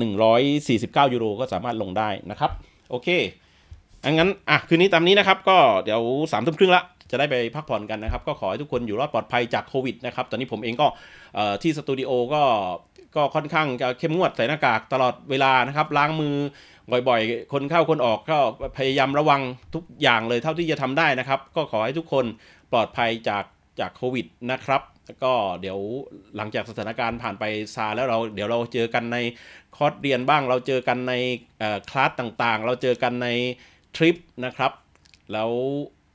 149ยูโรก็สามารถลงได้นะครับโอเคอังั้น อ่ะ คืนนี้ตามนี้นะครับ ก็เดี๋ยวสามทุ่มครึ่งละ จะได้ไปพักผ่อนกันนะครับ ก็ขอให้ทุกคนอยู่รอดปลอดภัยจากโควิดนะครับ ตอนนี้ผมเองก็ที่สตูดิโอก็ก็ค่อนข้างจะเข้มงวดใส่หน้ากากตลอดเวลานะครับ ล้างมือบ่อยๆ คนเข้าคนออกก็พยายามระวังทุกอย่างเลยเท่าที่จะทำได้นะครับ ก็ขอให้ทุกคนปลอดภัยจากจากโควิดนะครับแล้วก็เดี๋ยวหลังจากสถานการณ์ผ่านไปซาแล้วเราเดี๋ยวเราเจอกันในคอร์สเรียนบ้างเราเจอกันในคลาสต่างๆ เราเจอกันในทริปนะครับแล้ว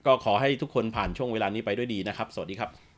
ก็ขอให้ทุกคนผ่านช่วงเวลานี้ไปด้วยดีนะครับสวัสดีครับ